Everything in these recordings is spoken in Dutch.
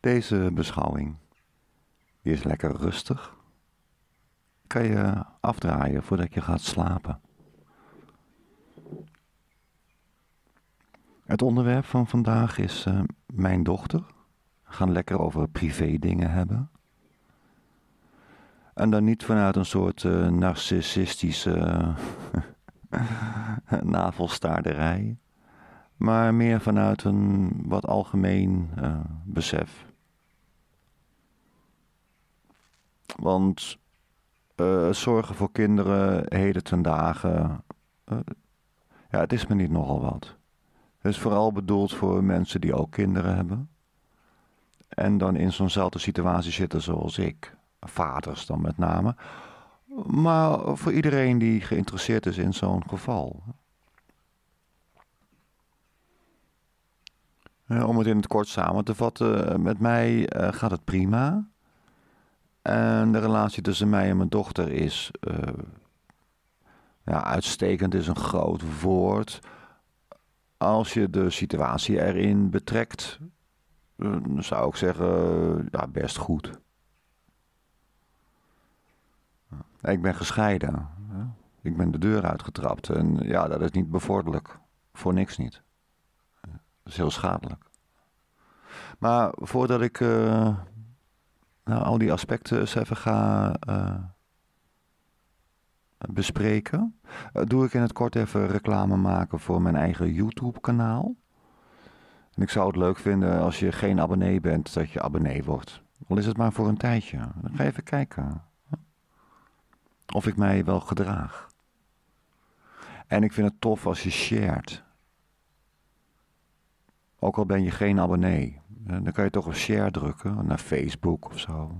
Deze beschouwing die is lekker rustig. Kan je afdraaien voordat je gaat slapen. Het onderwerp van vandaag is eh, mijn dochter. We gaan lekker over privé dingen hebben. En dan niet vanuit een soort uh, narcissistische eh, navelstaarderij. Maar meer vanuit een wat algemeen besef. Want eh, zorgen voor kinderen heden ten dagen, eh, ja, het is me niet nogal wat. Het is vooral bedoeld voor mensen die ook kinderen hebben. En dan in zo'nzelfde situatie zitten zoals ik. Vaders dan met name. Maar voor iedereen die geïnteresseerd is in zo'n geval. Eh, om het in het kort samen te vatten, met mij gaat het prima. En de relatie tussen mij en mijn dochter is. Eh, ja, uitstekend is een groot woord. Als je de situatie erin betrekt, eh, zou ik zeggen, eh, ja, best goed. Ik ben gescheiden. Ik ben de deur uitgetrapt. En ja, dat is niet bevorderlijk. Voor niks niet. Dat is heel schadelijk. Maar voordat ik nou, al die aspecten eens even ga eh, bespreken, eh, doe ik in het kort even reclame maken voor mijn eigen YouTube-kanaal. En ik zou het leuk vinden als je geen abonnee bent, dat je abonnee wordt. Al is het maar voor een tijdje. Dan ga even kijken of ik mij wel gedraag. En ik vind het tof als je shared. Ook al ben je geen abonnee. Eh, dan kan je toch op share drukken naar Facebook of zo.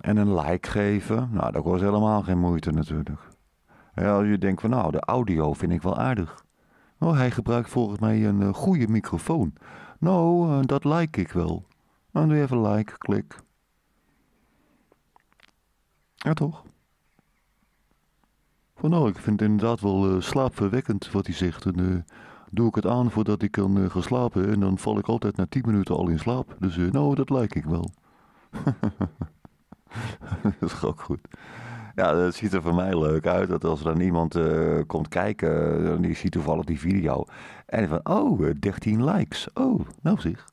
En een like geven. Nou, dat kost helemaal geen moeite natuurlijk. als je denkt van nou, de audio vind ik wel aardig. Nou, hij gebruikt volgens mij een eh, goede microfoon. Nou, eh, dat like ik wel. Dan nou, doe je even like, klik. Ja, toch? Oh, nou, ik vind het inderdaad wel eh, slaapverwekkend wat hij zegt. En, eh, doe ik het aan voordat ik kan eh, gaan slapen. En dan val ik altijd na 10 minuten al in slaap. Dus nou, dat lijk ik wel. dat is ook goed. Ja, dat ziet er voor mij leuk uit. Dat als er dan iemand komt kijken, dan die ziet toevallig die video. En van, oh, 13 likes. Oh, nou zeg.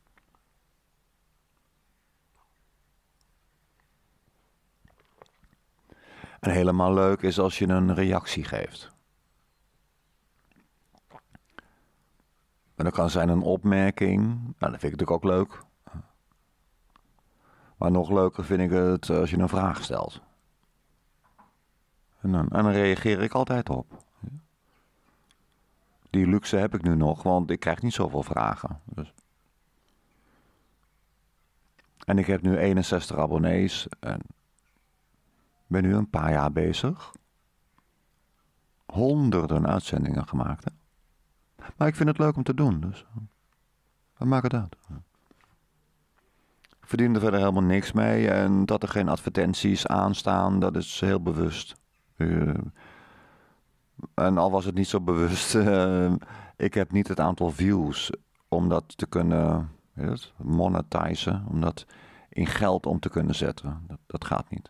En helemaal leuk is als je een reactie geeft. En dat kan zijn een opmerking. Nou, dat vind ik natuurlijk ook leuk. Maar nog leuker vind ik het eh, als je een vraag stelt. En dan, reageer ik altijd op. Die luxe heb ik nu nog, want ik krijg niet zoveel vragen. Dus. En ik heb nu 61 abonnees. En ben nu een paar jaar bezig. Honderden uitzendingen gemaakt. Hè? Maar ik vind het leuk om te doen, dus eh, wat maakt het uit? Ik verdien er verder helemaal niks mee en dat er geen advertenties aanstaan, dat is heel bewust. Eh, en al was het niet zo bewust, eh, ik heb niet het aantal views om dat te kunnen monetizen, om dat in geld om te kunnen zetten. Dat, dat gaat niet.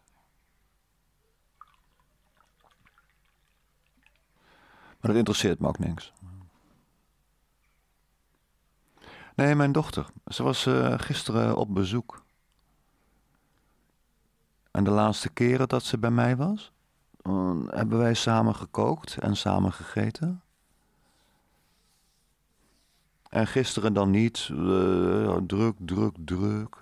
Maar dat interesseert me ook niks. Nee, mijn dochter. Ze was eh, gisteren op bezoek. En de laatste keren dat ze bij mij was, hebben wij samen gekookt en samen gegeten. En gisteren dan niet. Eh, druk, druk, druk.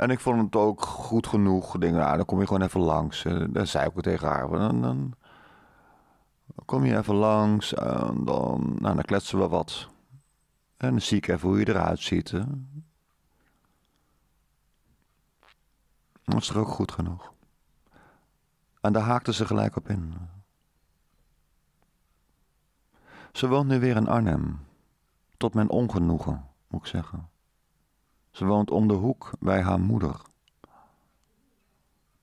En ik vond het ook goed genoeg. Denk, nou, dan kom je gewoon even langs. Eh, dan zei ik ook tegen haar. Dan, dan kom je even langs en dan, nou, dan kletsen we wat. En dan zie ik even hoe je eruit ziet. Dat is er ook goed genoeg. En daar haakte ze gelijk op in. Ze woont nu weer in Arnhem. Tot mijn ongenoegen, moet ik zeggen. Ze woont om de hoek bij haar moeder.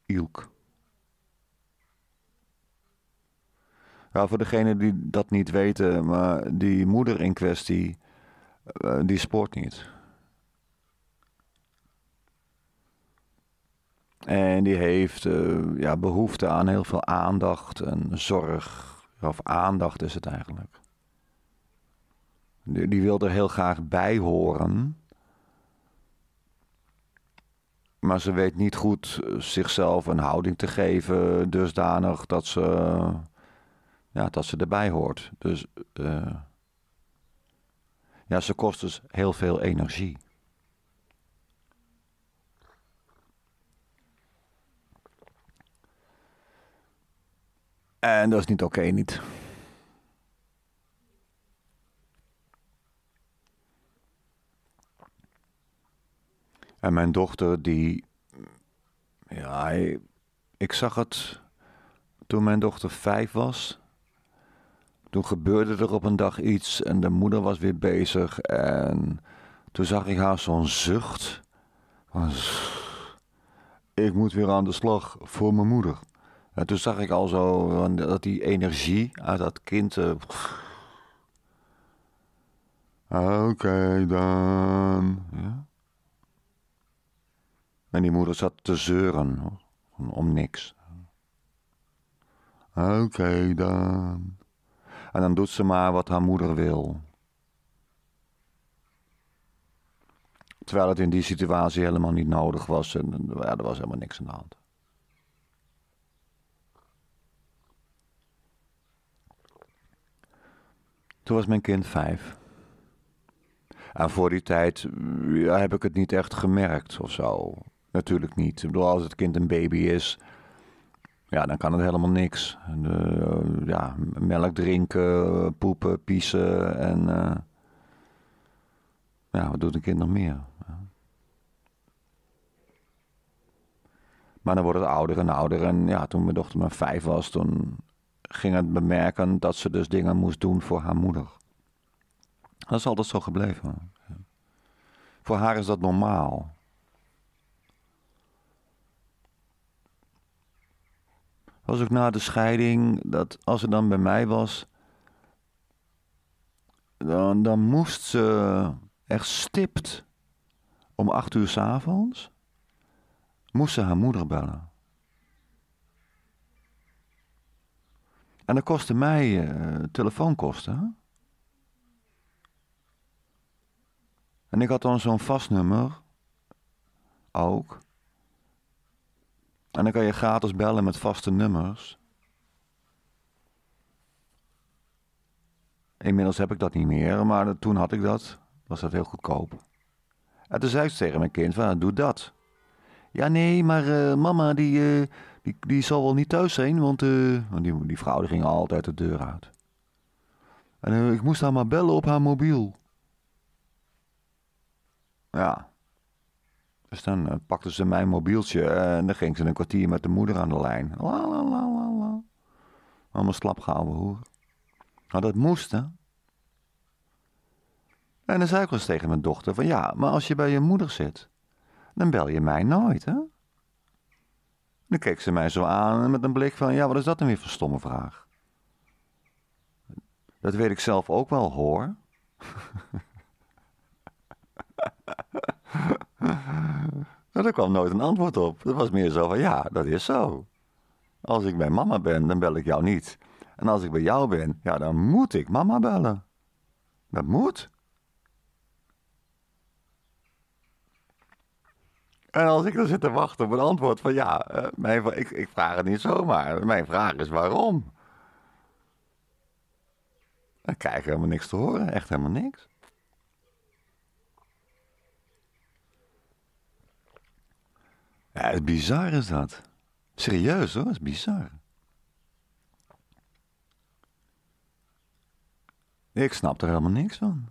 Ilk. Ja, voor degenen die dat niet weten, maar die moeder in kwestie, eh, die spoort niet. En die heeft eh, ja, behoefte aan heel veel aandacht en zorg. Of aandacht is het eigenlijk. Die, die wil er heel graag bij horen. Maar ze weet niet goed eh, zichzelf een houding te geven, dusdanig dat ze, ja, dat ze erbij hoort. Dus eh, ja, ze kost dus heel veel energie. En dat is niet oké, niet. En mijn dochter, die. Ja, ik zag het toen mijn dochter vijf was. Toen gebeurde er op een dag iets en de moeder was weer bezig. En toen zag ik haar zo'n zucht. ik moet weer aan de slag voor mijn moeder. En toen zag ik al zo dat die energie uit dat kind. Eh, Oké dan. Ja? En die moeder zat te zeuren om niks. Oké dan. En dan doet ze maar wat haar moeder wil. Terwijl het in die situatie helemaal niet nodig was en ja, er was helemaal niks aan de hand. Toen was mijn kind vijf. En voor die tijd ja, heb ik het niet echt gemerkt of zo. Natuurlijk niet. Ik bedoel, als het kind een baby is, ja, dan kan het helemaal niks. Eh, ja, melk drinken, poepen, pissen en. Eh, ja, wat doet een kind nog meer? Maar dan wordt het ouder en ouder. En ja, toen mijn dochter maar vijf was, toen ging het bemerken dat ze dus dingen moest doen voor haar moeder. Dat is altijd zo gebleven. Voor haar is dat normaal. was ook na de scheiding dat als ze dan bij mij was, dan, dan moest ze echt stipt om acht uur s'avonds, moest ze haar moeder bellen. En dat kostte mij eh, telefoonkosten. En ik had dan zo'n vast nummer ook. En dan kan je gratis bellen met vaste nummers. Inmiddels heb ik dat niet meer, maar toen had ik dat. Was dat heel goedkoop. En toen zei ik tegen mijn kind, van, doe dat. Ja, nee, maar eh, mama, die, eh, die, die zal wel niet thuis zijn, eh, want die, die vrouw die ging altijd de deur uit. En ik moest haar maar bellen op haar mobiel. Ja, dus dan eh, pakte ze mijn mobieltje eh, en dan ging ze een kwartier met de moeder aan de lijn. La, la, la, la, la. Allemaal slapgehouden hoer. maar nou, dat moest, hè. En dan zei ik wel eens tegen mijn dochter van ja, maar als je bij je moeder zit, dan bel je mij nooit, hè. Dan keek ze mij zo aan met een blik van ja, wat is dat dan weer voor stomme vraag? Dat weet ik zelf ook wel, hoor. Er ah, daar kwam nooit een antwoord op. Het was meer zo van, ja, dat is zo. Als ik bij mama ben, dan bel ik jou niet. En als ik bij jou ben, ja, dan moet ik mama bellen. Dat moet. En als ik dan zit te wachten op een antwoord van ja, eh, mijn, ik, ik vraag het niet zomaar. Mijn vraag is waarom? Dan krijg ik helemaal niks te horen, echt helemaal niks. Ja, bizar is dat. Serieus hoor, dat is bizar. Ik snap er helemaal niks van.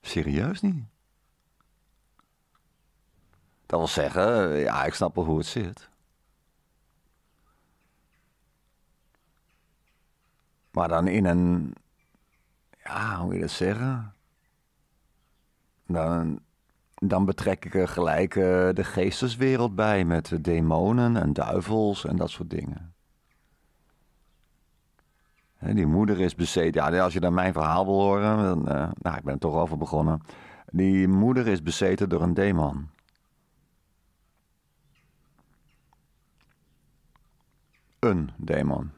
Serieus niet. Dat wil zeggen, ja, ik snap wel hoe het zit. Maar dan in een. Ja, hoe moet je dat zeggen? Dan dan betrek ik er gelijk eh, de geesteswereld bij met demonen en duivels en dat soort dingen. die moeder is bezeten. Ja, als je dan mijn verhaal wil horen, dan, uh, nou, ik ben er toch over begonnen. Die moeder is bezeten door een demon. Een demon.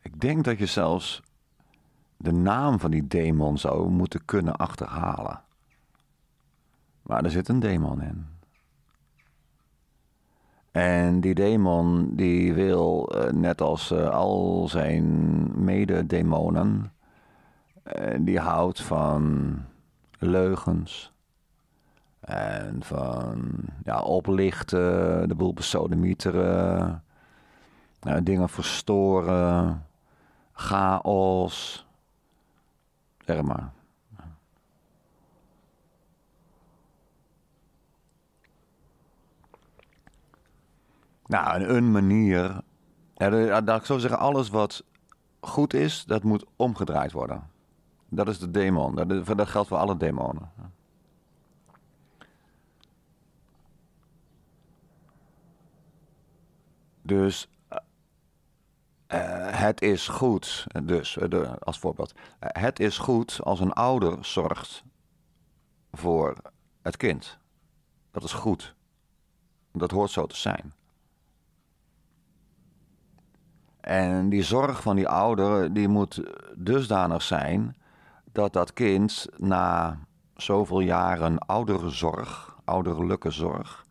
Ik denk dat je zelfs de naam van die demon zou moeten kunnen achterhalen. Maar er zit een demon in. En die demon die wil, eh, net als eh, al zijn mededemonen, eh, die houdt van leugens. En van ja, oplichten, de boel besodemieteren, dingen verstoren, chaos. Erma. Nou, een manier. Ja, dat ik zo zeggen, alles wat goed is, dat moet omgedraaid worden. Dat is de demon. dat geldt voor alle demonen. Dus eh, het is goed, dus eh, als voorbeeld. Eh, het is goed als een ouder zorgt voor het kind. Dat is goed. Dat hoort zo te zijn. En die zorg van die ouder die moet dusdanig zijn dat dat kind na zoveel jaren ouderenzorg, ouderlijke zorg,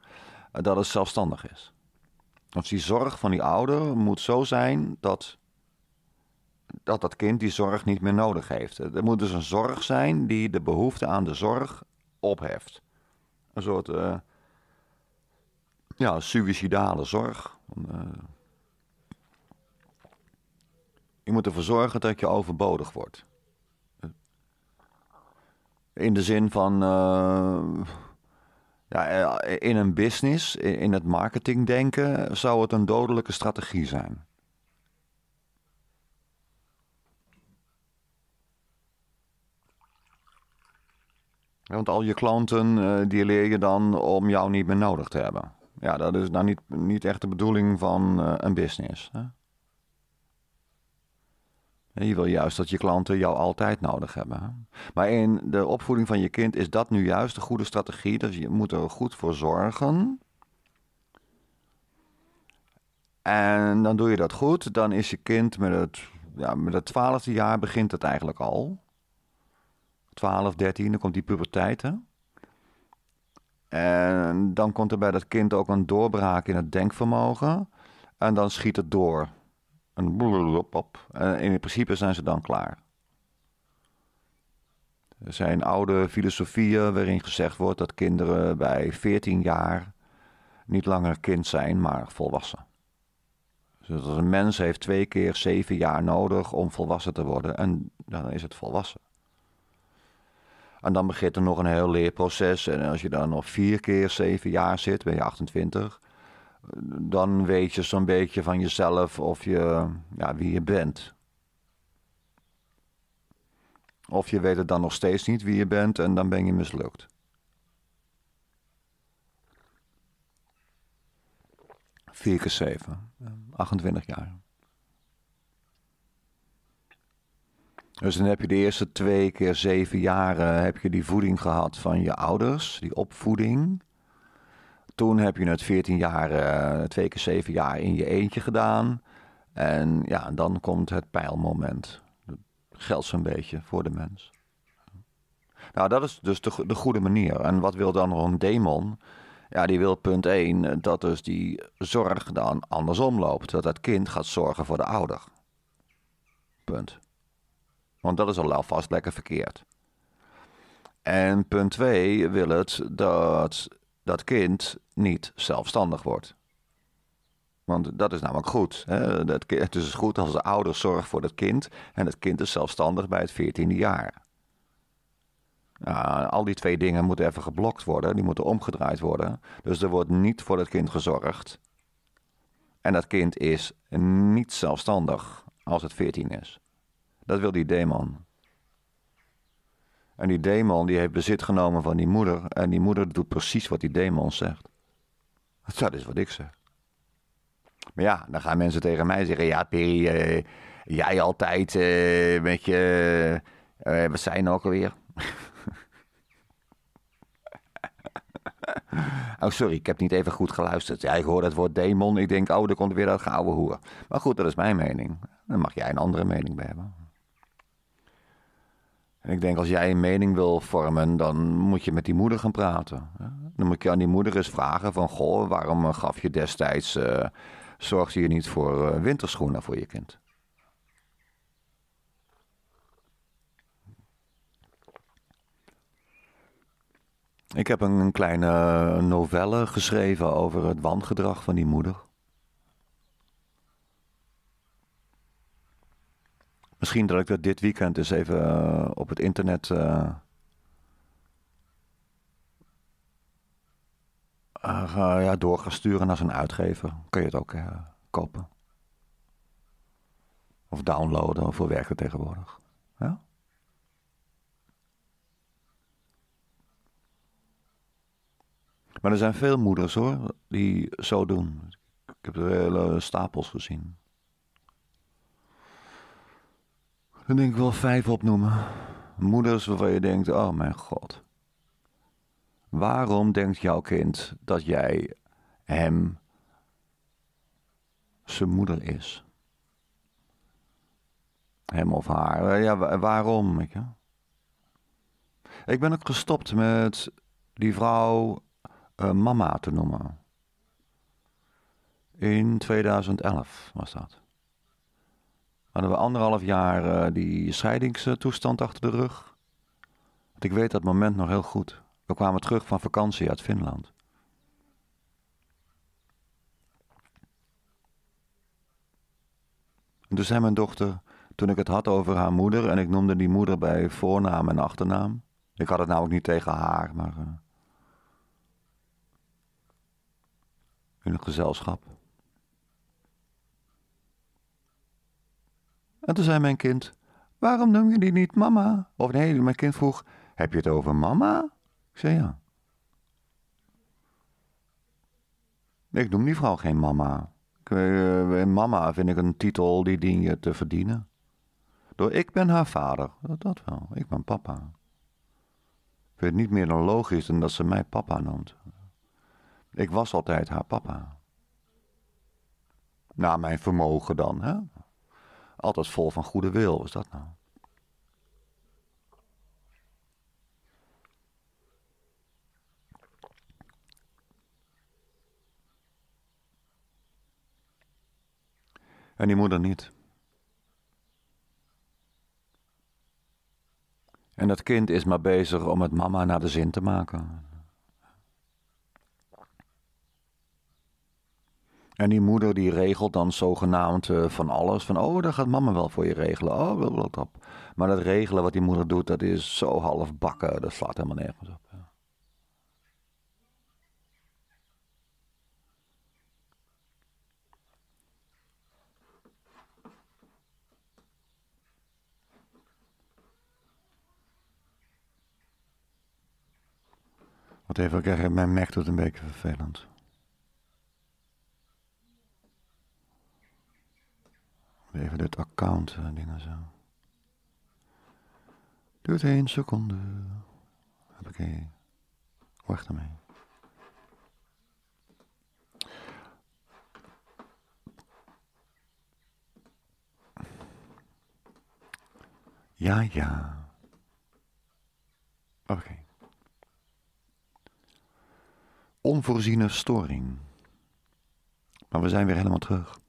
dat het zelfstandig is. Dus die zorg van die ouder moet zo zijn dat dat, dat kind die zorg niet meer nodig heeft. Er moet dus een zorg zijn die de behoefte aan de zorg opheft. Een soort uh, ja, suicidale zorg. Eh, je moet ervoor zorgen dat je overbodig wordt. In de zin van. Eh, ja, eh, in een business, in het marketing denken zou het een dodelijke strategie zijn. Want al je klanten eh, die leer je dan om jou niet meer nodig te hebben. Ja, dat is nou niet, niet echt de bedoeling van eh, een business je wil juist dat je klanten jou altijd nodig hebben. Maar in de opvoeding van je kind is dat nu juist de goede strategie. Dus je moet er goed voor zorgen. En dan doe je dat goed. Dan is je kind met het, ja, met het twaalfde jaar begint het eigenlijk al. twaalf, dertien. dan komt die puberteit. Hè? En dan komt er bij dat kind ook een doorbraak in het denkvermogen. En dan schiet het door. En in principe zijn ze dan klaar. Er zijn oude filosofieën waarin gezegd wordt dat kinderen bij 14 jaar niet langer kind zijn, maar volwassen. Dus een mens heeft twee keer zeven jaar nodig om volwassen te worden en dan is het volwassen. En dan begint er nog een heel leerproces en als je dan nog vier keer zeven jaar zit, ben je 28 dan weet je zo'n beetje van jezelf of je, ja, wie je bent. Of je weet het dan nog steeds niet wie je bent en dan ben je mislukt. Vier keer zeven, 28 jaar. Dus dan heb je de eerste twee keer zeven jaren heb je die voeding gehad van je ouders, die opvoeding toen heb je het 14 jaar, eh, twee keer zeven jaar in je eentje gedaan. En ja, dan komt het pijlmoment. geldt zo'n beetje voor de mens. Nou, dat is dus de, de goede manier. En wat wil dan een demon? Ja, die wil punt 1 eh, dat dus die zorg dan andersom loopt. Dat het kind gaat zorgen voor de ouder. Punt. Want dat is al vast lekker verkeerd. En punt 2 wil het dat dat kind niet zelfstandig wordt. Want dat is namelijk goed. Hè? Dat, het is goed als de ouders zorgt voor het kind en het kind is zelfstandig bij het 14e jaar. al die twee dingen moeten even geblokt worden, die moeten omgedraaid worden. Dus er wordt niet voor het kind gezorgd. En dat kind is niet zelfstandig als het 14 is. Dat wil die demon. En die demon die heeft bezit genomen van die moeder. En die moeder doet precies wat die demon zegt. Dat is wat ik zeg. Maar ja, dan gaan mensen tegen mij zeggen: Ja, Peri, eh, jij altijd met eh, je. Eh, wat zijn ook alweer? oh, sorry, ik heb niet even goed geluisterd. Ja, ik hoor woord demon. Ik denk: Oh, er komt weer dat gouden hoer. Maar goed, dat is mijn mening. Dan mag jij een andere mening bij hebben ik denk, als jij een mening wil vormen, dan moet je met die moeder gaan praten. Dan moet je aan die moeder eens vragen van, goh, waarom eh, gaf je destijds, uh, eh, zorgde je niet voor eh, winterschoenen voor je kind? Ik heb een kleine novelle geschreven over het wangedrag van die moeder. Misschien dat ik dat dit weekend eens even eh, op het internet. Uh, ja, door ga sturen naar zijn uitgever. Kun je het ook kopen? Of downloaden voor werken tegenwoordig. Maar er zijn veel moeders hoor, die zo doen. Ik heb er hele stapels gezien. Dan denk ik wel vijf opnoemen. Moeders waarvan je denkt, oh mijn god. Waarom denkt jouw kind dat jij hem zijn moeder is? Hem of haar. Ja, waarom? Ik, ben ook gestopt met die vrouw eh, mama te noemen. In 2011 was dat hadden we anderhalf jaar eh, die scheidingstoestand achter de rug. ik weet dat moment nog heel goed. We kwamen terug van vakantie uit Finland. En toen zei mijn dochter, toen ik het had over haar moeder, en ik noemde die moeder bij voornaam en achternaam. Ik had het nou ook niet tegen haar, maar. Eh, in het gezelschap. En toen zei mijn kind: Waarom noem je die niet mama? Of nee, mijn kind vroeg: Heb je het over mama? Ik zei ja. Ik noem die vrouw geen mama. Eh, eh, mama vind ik een titel die dien je te verdienen. Door ik ben haar vader. Dat, dat wel. Ik ben papa. Ik vind het niet meer dan logisch dan dat ze mij papa noemt. Ik was altijd haar papa. Na mijn vermogen dan, hè? Altijd vol van goede wil, is dat nou? En die moeder niet. En dat kind is maar bezig om het mama naar de zin te maken. En die moeder die regelt dan zogenaamd eh, van alles. Van oh, daar gaat mama wel voor je regelen. Oh, wil dat op. Maar dat regelen wat die moeder doet, dat is zo half bakken. Dat slaat helemaal nergens op. Ja. Wat even, ik mijn Mac doet een beetje vervelend. Even dit account eh, dingen zo. Duurt één seconde. Oké. Wacht ermee. Ja, ja. Oké. Okay. Onvoorziene storing. Maar we zijn weer helemaal terug.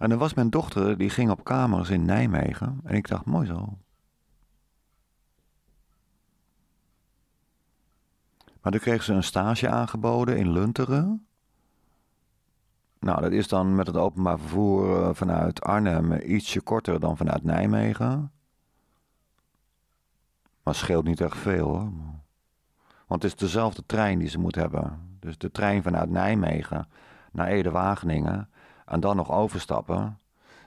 En er was mijn dochter, die ging op kamers in Nijmegen. En ik dacht, mooi zo. Maar toen kreeg ze een stage aangeboden in Lunteren. Nou, dat is dan met het openbaar vervoer eh, vanuit Arnhem ietsje korter dan vanuit Nijmegen. Maar scheelt niet echt veel hoor. Want het is dezelfde trein die ze moet hebben. Dus de trein vanuit Nijmegen naar Ede-Wageningen en dan nog overstappen.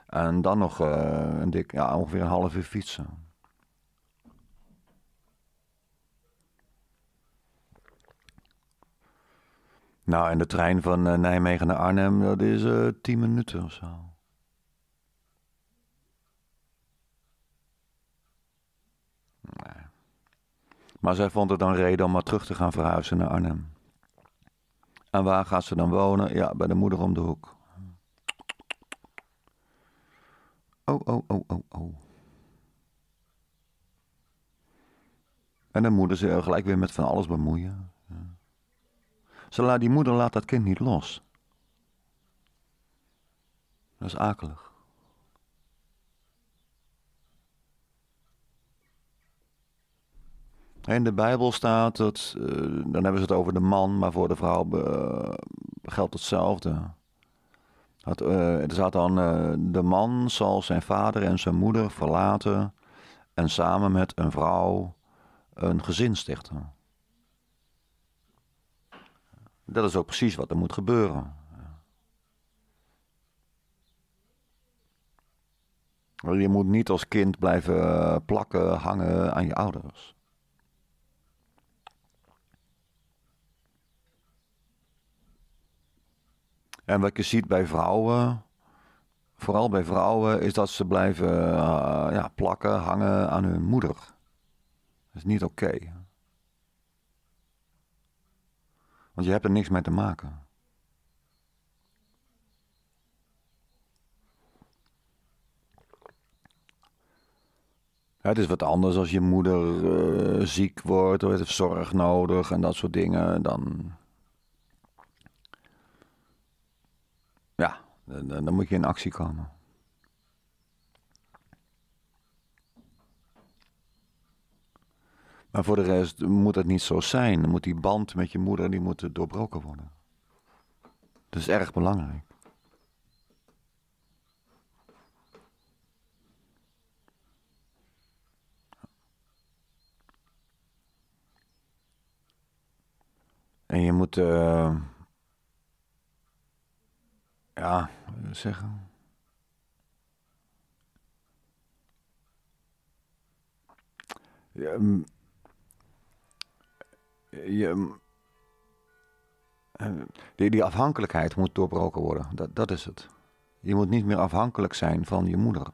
En dan nog eh, een dik, ja, ongeveer een half uur fietsen. Nou, en de trein van eh, Nijmegen naar Arnhem, dat is uh, eh, 10 minuten of zo. Nee. Maar zij vond het dan reden om maar terug te gaan verhuizen naar Arnhem. En waar gaat ze dan wonen? Ja, bij de moeder om de hoek. Oh, oh, oh, oh, oh. En de moeder ze gelijk weer met van alles bemoeien. Ze laat, die moeder laat dat kind niet los. Dat is akelig. In de Bijbel staat dat, eh, dan hebben ze het over de man, maar voor de vrouw eh, geldt hetzelfde. Had, eh, er zat dan eh, de man zal zijn vader en zijn moeder verlaten en samen met een vrouw een gezin stichten. Dat is ook precies wat er moet gebeuren. Je moet niet als kind blijven eh, plakken, hangen aan je ouders. En wat je ziet bij vrouwen, vooral bij vrouwen, is dat ze blijven eh, ja, plakken, hangen aan hun moeder. Dat is niet oké. Want je hebt er niks mee te maken. het is wat anders als je moeder eh, ziek wordt of heeft zorg nodig en dat soort dingen. Dan, dan, dan moet je in actie komen. Maar voor de rest moet het niet zo zijn. Dan moet die band met je moeder die moet doorbroken worden. Dat is erg belangrijk. En je moet. Eh, ja, zeggen. Je, eh, die, die, afhankelijkheid moet doorbroken worden. Dat, dat is het. Je moet niet meer afhankelijk zijn van je moeder.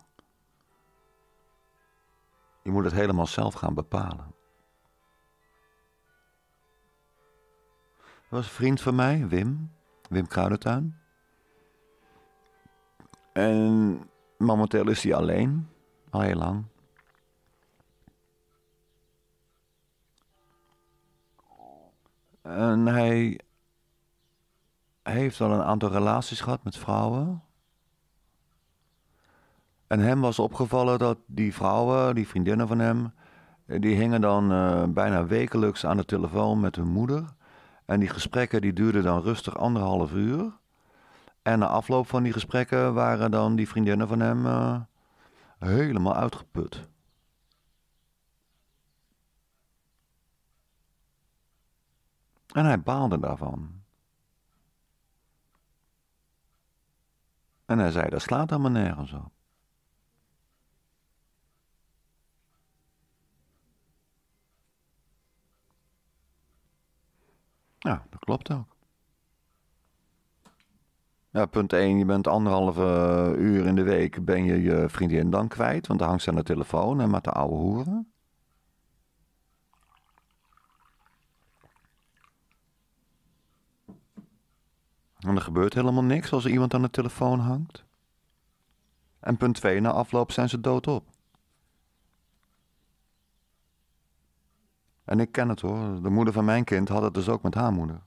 Je moet het helemaal zelf gaan bepalen. Er was een vriend van mij, Wim, Wim Kruidentuin. En momenteel is hij alleen, al heel lang. En hij heeft al een aantal relaties gehad met vrouwen. En hem was opgevallen dat die vrouwen, die vriendinnen van hem, die hingen dan eh, bijna wekelijks aan de telefoon met hun moeder. En die gesprekken die duurden dan rustig anderhalf uur. En na afloop van die gesprekken waren dan die vriendinnen van hem eh, helemaal uitgeput. En hij baalde daarvan. En hij zei: dat slaat allemaal nergens op. Ja, dat klopt ook. Ja, nou, punt 1, je bent anderhalve eh, uur in de week ben je je vriendin dan kwijt, want dan hangt ze aan de telefoon en met de oude hoeren. En er gebeurt helemaal niks als er iemand aan de telefoon hangt. En punt 2, na afloop zijn ze doodop. En ik ken het hoor, de moeder van mijn kind had het dus ook met haar moeder.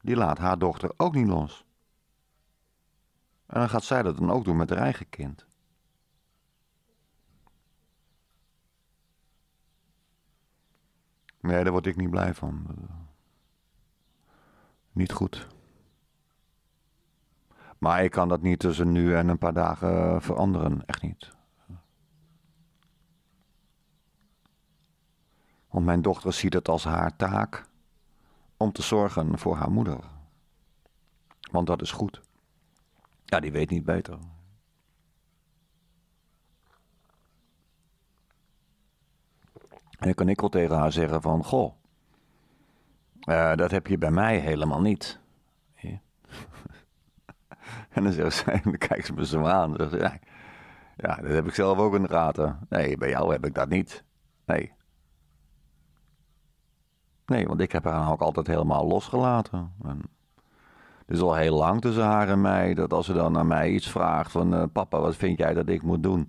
Die laat haar dochter ook niet los. En dan gaat zij dat dan ook doen met haar eigen kind. Nee, daar word ik niet blij van. Niet goed. Maar ik kan dat niet tussen nu en een paar dagen eh, veranderen. Echt niet. Want mijn dochter ziet het als haar taak om te zorgen voor haar moeder. Want dat is goed. Ja, die weet niet beter. En dan kan ik wel tegen haar zeggen van, goh, eh, dat heb je bij mij helemaal niet. Ja. en dan, zegt ze, dan kijkt ze me zo aan. ze, ja, ja, dat heb ik zelf ook in de gaten. Nee, bij jou heb ik dat niet. Nee. Nee, want ik heb haar ook altijd helemaal losgelaten. En is al heel lang tussen haar en mij, dat als ze dan naar mij iets vraagt van eh, papa, wat vind jij dat ik moet doen?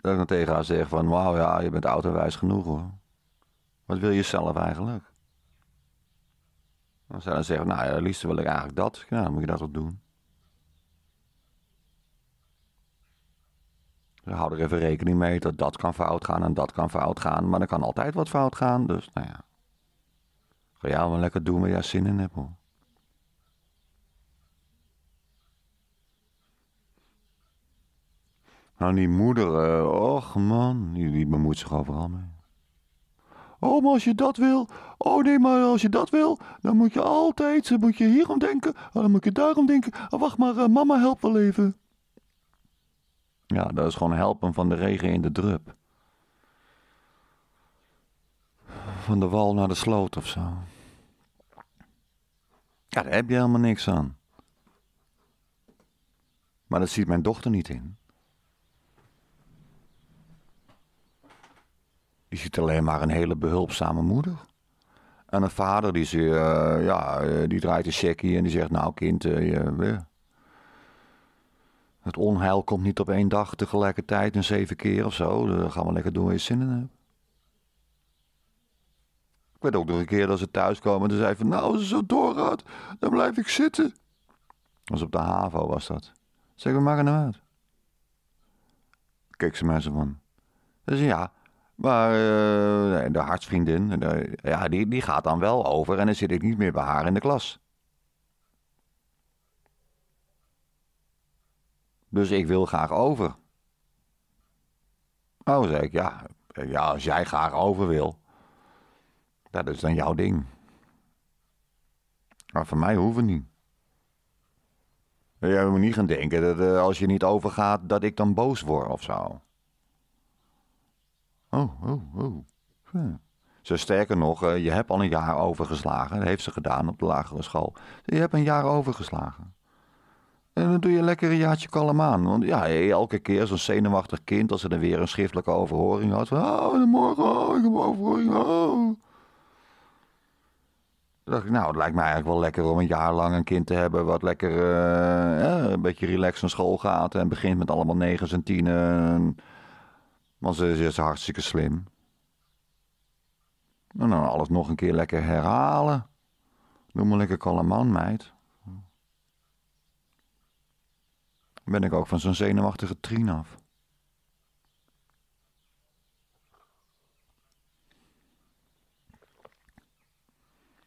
Dat ik dan tegen haar zeg van wauw ja, je bent oud genoeg hoor. Wat wil je zelf eigenlijk? Dan zou dan zeggen, nou ja, liefst wil ik eigenlijk dat. Nou, dan moet je dat ook doen. Dus hou er even rekening mee dat dat kan fout gaan en dat kan fout gaan. Maar er kan altijd wat fout gaan, dus nou ja. Ga jij maar lekker doen waar jij zin in hebt hoor. Nou, die moeder, uh, och man, die, die, zich overal mee. Oh, maar als je dat wil, oh nee, maar als je dat wil, dan moet je altijd, dan moet je hierom denken, oh, dan moet je daarom denken. Oh, wacht maar, eh, mama helpt wel even. Ja, dat is gewoon helpen van de regen in de drup. Van de wal naar de sloot of zo. Ja, daar heb je helemaal niks aan. Maar dat ziet mijn dochter niet in. die ziet alleen maar een hele behulpzame moeder. En een vader die, ze, eh, ja, eh, die draait een checkie en die zegt: Nou, kind, uh, het onheil komt niet op één dag tegelijkertijd een zeven keer of zo. Dan gaan we lekker doen waar je zin in hebt. Ik weet ook nog een keer dat ze thuiskomen en ze zei van... Nou, als het zo doorgaat, dan blijf ik zitten. Dat was op de HAVO, was dat. Zeg, we maken nou uit. Kijk ze mij zo van. ze zei ja, maar eh, de hartsvriendin, ja, die, die gaat dan wel over en dan zit ik niet meer bij haar in de klas. Dus ik wil graag over. Oh, zei ik, ja, ja als jij graag over wil, dat is dan jouw ding. Maar voor mij hoeven het niet. Je moet niet gaan denken dat eh, als je niet overgaat, dat ik dan boos word of zo. Oh, oh, oh. Ze sterker nog, eh, je hebt al een jaar overgeslagen. Dat heeft ze gedaan op de lagere school. Je hebt een jaar overgeslagen. En dan doe je lekker een jaartje kalm aan. Want ja, elke keer zo'n zenuwachtig kind, als ze dan weer een schriftelijke overhoring had. oh, morgen, oh, ik heb overhoring, oh. dacht ik, nou, het lijkt mij eigenlijk wel lekker om een jaar lang een kind te hebben... wat lekker uh, een beetje relaxed naar school gaat en begint met allemaal negens en tienen... Want ze, is hartstikke slim. En nou, dan nou, alles nog een keer lekker herhalen. Noem maar lekker kalm meid. Ben ik ook van zo'n zenuwachtige trien af.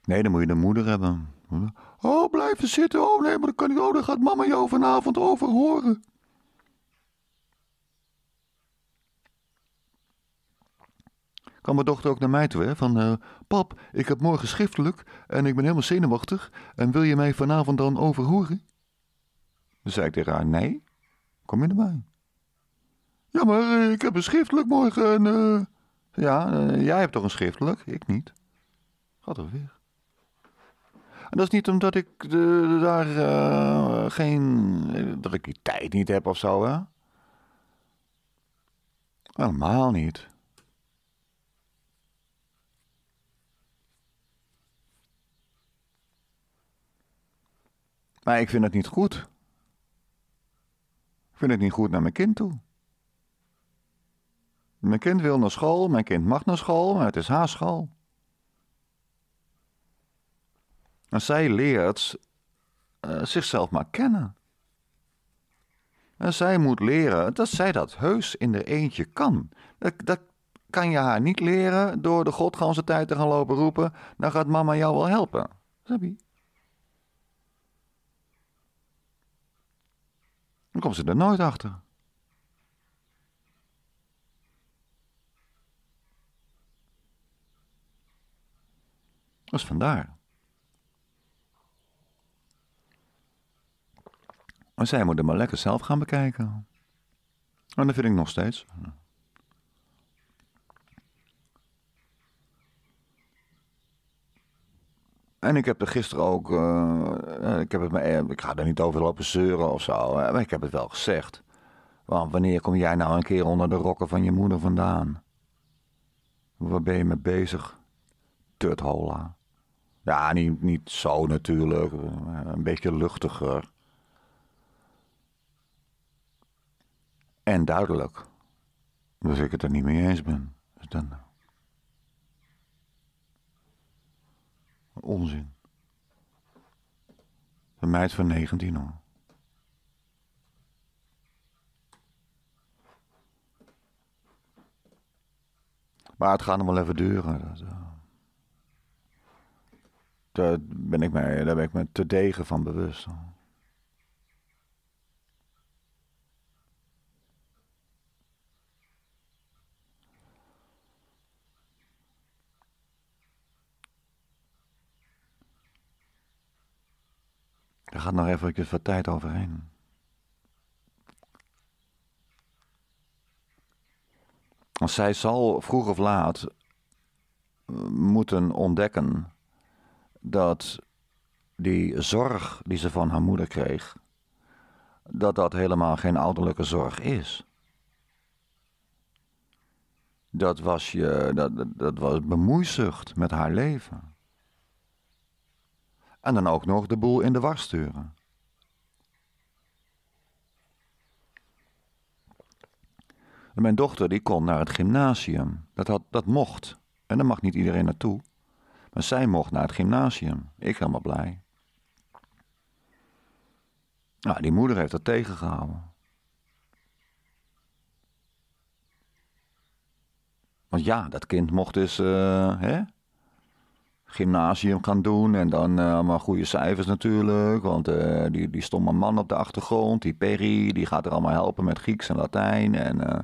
Nee, dan moet je de moeder hebben. Oh, blijven zitten. Oh nee, maar oh, dan kan ik. Oh, daar gaat mama jou vanavond over horen. kwam mijn dochter ook naar mij toe. Hè, van, eh, pap, ik heb morgen schriftelijk en ik ben helemaal zenuwachtig. En wil je mij vanavond dan overhoeren? Dan zei ik tegen haar, nee, kom je erbij. Ja, maar eh, ik heb een schriftelijk morgen en... Eh, ja, jij hebt toch een schriftelijk? Ik niet. Gaat er weer. En dat is niet omdat ik daar geen. dat tijd niet heb of zo, hè? Helemaal niet. Maar ik vind het niet goed. Ik vind het niet goed naar mijn kind toe. Mijn kind wil naar school, mijn kind mag naar school, maar het is haar school. En zij leert eh, zichzelf maar kennen. En zij moet leren dat zij dat heus in de eentje kan. Dat, dat kan je haar niet leren door de godganse tijd te gaan lopen roepen. Dan nou gaat mama jou wel helpen. Snap Dan komt ze er nooit achter. Dus vandaar. Maar zij moeten maar lekker zelf gaan bekijken. En dat vind ik nog steeds. En ik heb er gisteren ook, eh, eh, ik, heb het me, eh, ik ga er niet over lopen zeuren of zo, maar ik heb het wel gezegd. Want wanneer kom jij nou een keer onder de rokken van je moeder vandaan? Waar ben je mee bezig, Turthola. Ja, niet, niet zo natuurlijk, een beetje luchtiger. En duidelijk, Dat ik het er niet mee eens ben. Dus dan... Onzin. Een meid van 19 Maar het gaat hem wel even duren. Dat, eh. daar ben ik me, daar ben ik me te degen van bewust. nog even wat tijd overheen. Zij zal vroeg of laat eh, moeten ontdekken dat die zorg die ze van haar moeder kreeg, dat dat helemaal geen ouderlijke zorg is. Dat was, je, dat, dat was bemoeizucht met haar leven en dan ook nog de boel in de war sturen. mijn dochter die kon naar het gymnasium. Dat, had, dat mocht. En daar mag niet iedereen naartoe. Maar zij mocht naar het gymnasium. Ik helemaal blij. Nou, die moeder heeft dat tegengehouden. Want ja, dat kind mocht dus. Eh, hè? gymnasium gaan doen. En dan eh, allemaal goede cijfers natuurlijk. Want uh, die, die mijn man op de achtergrond, die Perry, die gaat er allemaal helpen met Grieks en Latijn. En, eh,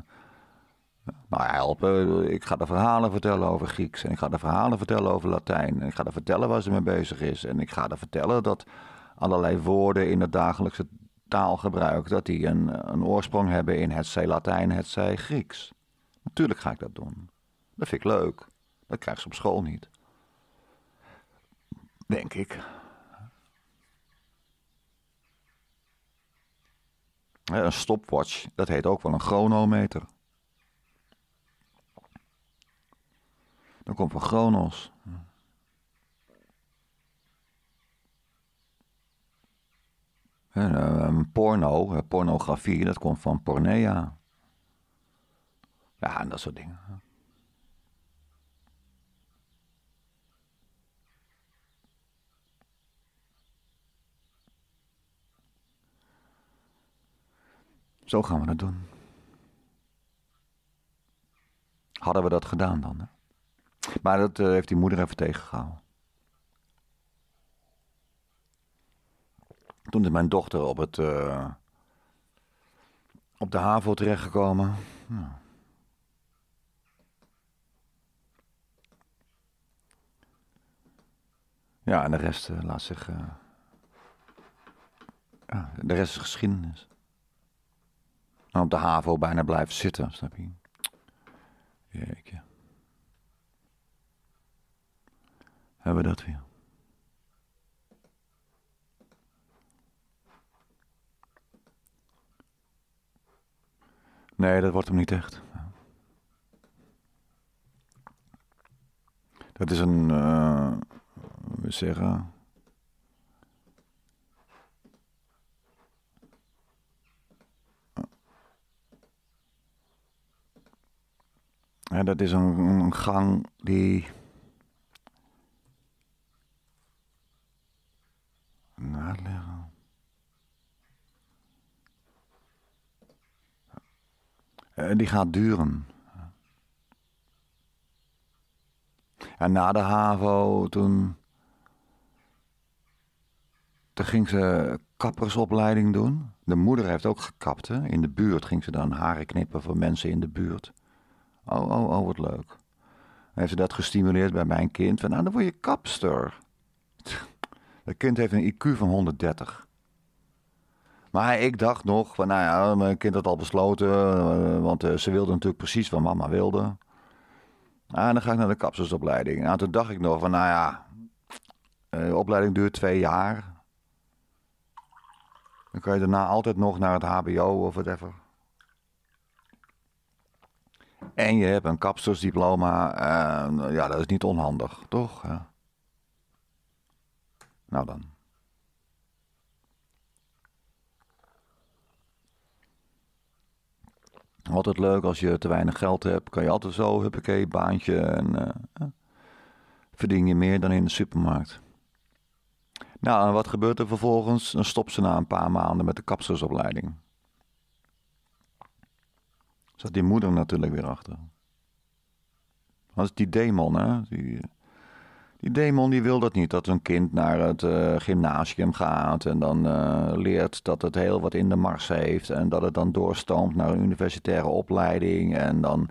nou helpen, ik ga de verhalen vertellen over Grieks. En ik ga de verhalen vertellen over Latijn. En ik ga er vertellen waar ze mee bezig is. En ik ga er vertellen dat allerlei woorden in het dagelijkse taalgebruik... dat die een, een oorsprong hebben in het zij Latijn, het zij Grieks. Natuurlijk ga ik dat doen. Dat vind ik leuk. Dat krijg ze op school niet. Denk ik. Een stopwatch, dat heet ook wel een chronometer. Dat komt van chronos. Nou, een porno, pornografie, dat komt van pornea. Ja, en dat soort dingen. Zo gaan we dat doen. Hadden we dat gedaan dan? Hè? Maar dat eh, heeft die moeder even tegengehouden. Toen is mijn dochter op, het, eh, op de HAVO terechtgekomen. Nou. Ja, en de rest eh, laat zich. de rest is geschiedenis. En op de HAVO bijna blijven zitten, snap je? Jeetje. Hebben we dat weer. Nee, dat wordt hem niet echt. Dat is een, we eh, zeggen, dat is een, gang die. naleggen. die gaat duren. En na de HAVO, toen, toen ging ze kappersopleiding doen. De moeder heeft ook gekapt. In de buurt ging ze dan haren knippen voor mensen in de buurt. Oh, oh, oh, wat leuk. Heeft ze dat gestimuleerd bij mijn kind? Van, nou, dan word je kapster. Dat kind heeft een IQ van 130. Maar ik dacht nog, van, nou ja, mijn kind had al besloten, eh, want eh, ze wilde natuurlijk precies wat mama wilde. Ah, dan ga ik naar de kapstersopleiding. Nou, toen dacht ik nog van, nou ja, de eh, opleiding duurt twee jaar. Dan kan je daarna altijd nog naar het HBO of whatever. En je hebt een kapstersdiploma. Eh, ja, dat is niet onhandig, toch? Nou dan. Altijd leuk als je te weinig geld hebt. Kan je altijd zo, huppakee, baantje. En, eh, eh, verdien je meer dan in de supermarkt. Nou, en wat gebeurt er vervolgens? Dan stopt ze na een paar maanden met de kapstersopleiding. Zat die moeder natuurlijk weer achter. Dat is die demon, hè? Die, die demon die wil dat niet, dat een kind naar het eh, gymnasium gaat en dan eh, leert dat het heel wat in de mars heeft en dat het dan doorstoomt naar een universitaire opleiding en dan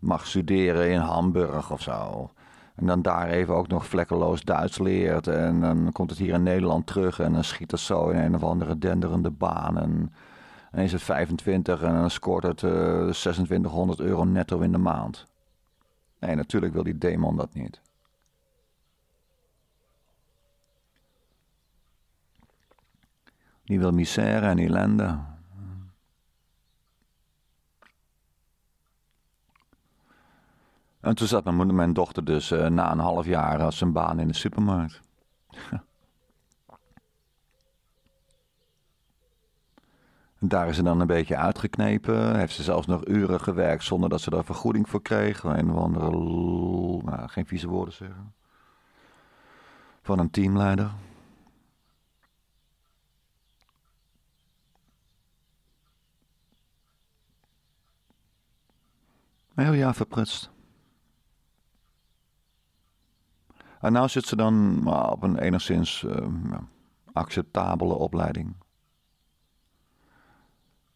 mag studeren in Hamburg of zo. En dan daar even ook nog vlekkeloos Duits leert en dan komt het hier in Nederland terug en dan schiet het zo in een of andere denderende baan en en is het 25 en dan scoort het 2600 eh, euro netto in de maand. Nee, natuurlijk wil die demon dat niet. Die wil misère en ellende. En toen zat mijn, mijn dochter dus eh, na een half jaar als eh, zijn baan in de supermarkt. Daar is ze dan een beetje uitgeknepen. Heeft ze zelfs nog uren gewerkt zonder dat ze daar vergoeding voor kreeg. Een of andere. Nou, geen vieze woorden zeggen. Van een teamleider. heel jaar verprutst. En nou zit ze dan op een enigszins eh, acceptabele opleiding.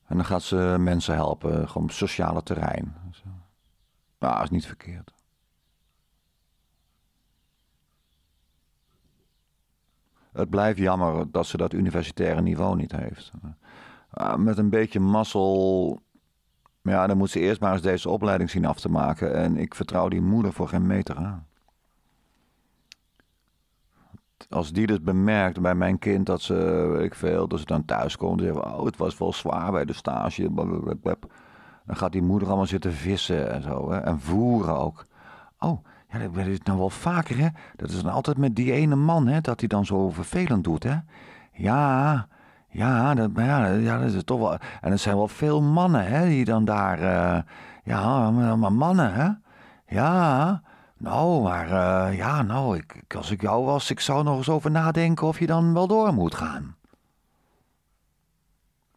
En dan gaat ze mensen helpen, gewoon op sociale terrein. Nou, is niet verkeerd. Het blijft jammer dat ze dat universitaire niveau niet heeft. Eh, met een beetje mazzel. Ja, dan moet ze eerst maar eens deze opleiding zien af te maken. En ik vertrouw die moeder voor geen meter aan als die dus bemerkt bij mijn kind dat ze, weet ik veel, dat ze dan thuis komt en zeggen, oh, het was wel zwaar bij de stage, dan gaat die moeder allemaal zitten vissen en zo, hè? en voeren ook. Oh, ja, dat is nou wel vaker, hè? Dat is dan altijd met die ene man, hè, dat hij dan zo vervelend doet, hè? Ja, ja, dat, ja, dat is toch wel... En er zijn wel veel mannen, hè, die dan daar... Eh, ja, maar mannen, hè? Ja, nou, maar eh, ja, nou, ik, als ik jou was, ik zou nog eens over nadenken of je dan wel door moet gaan.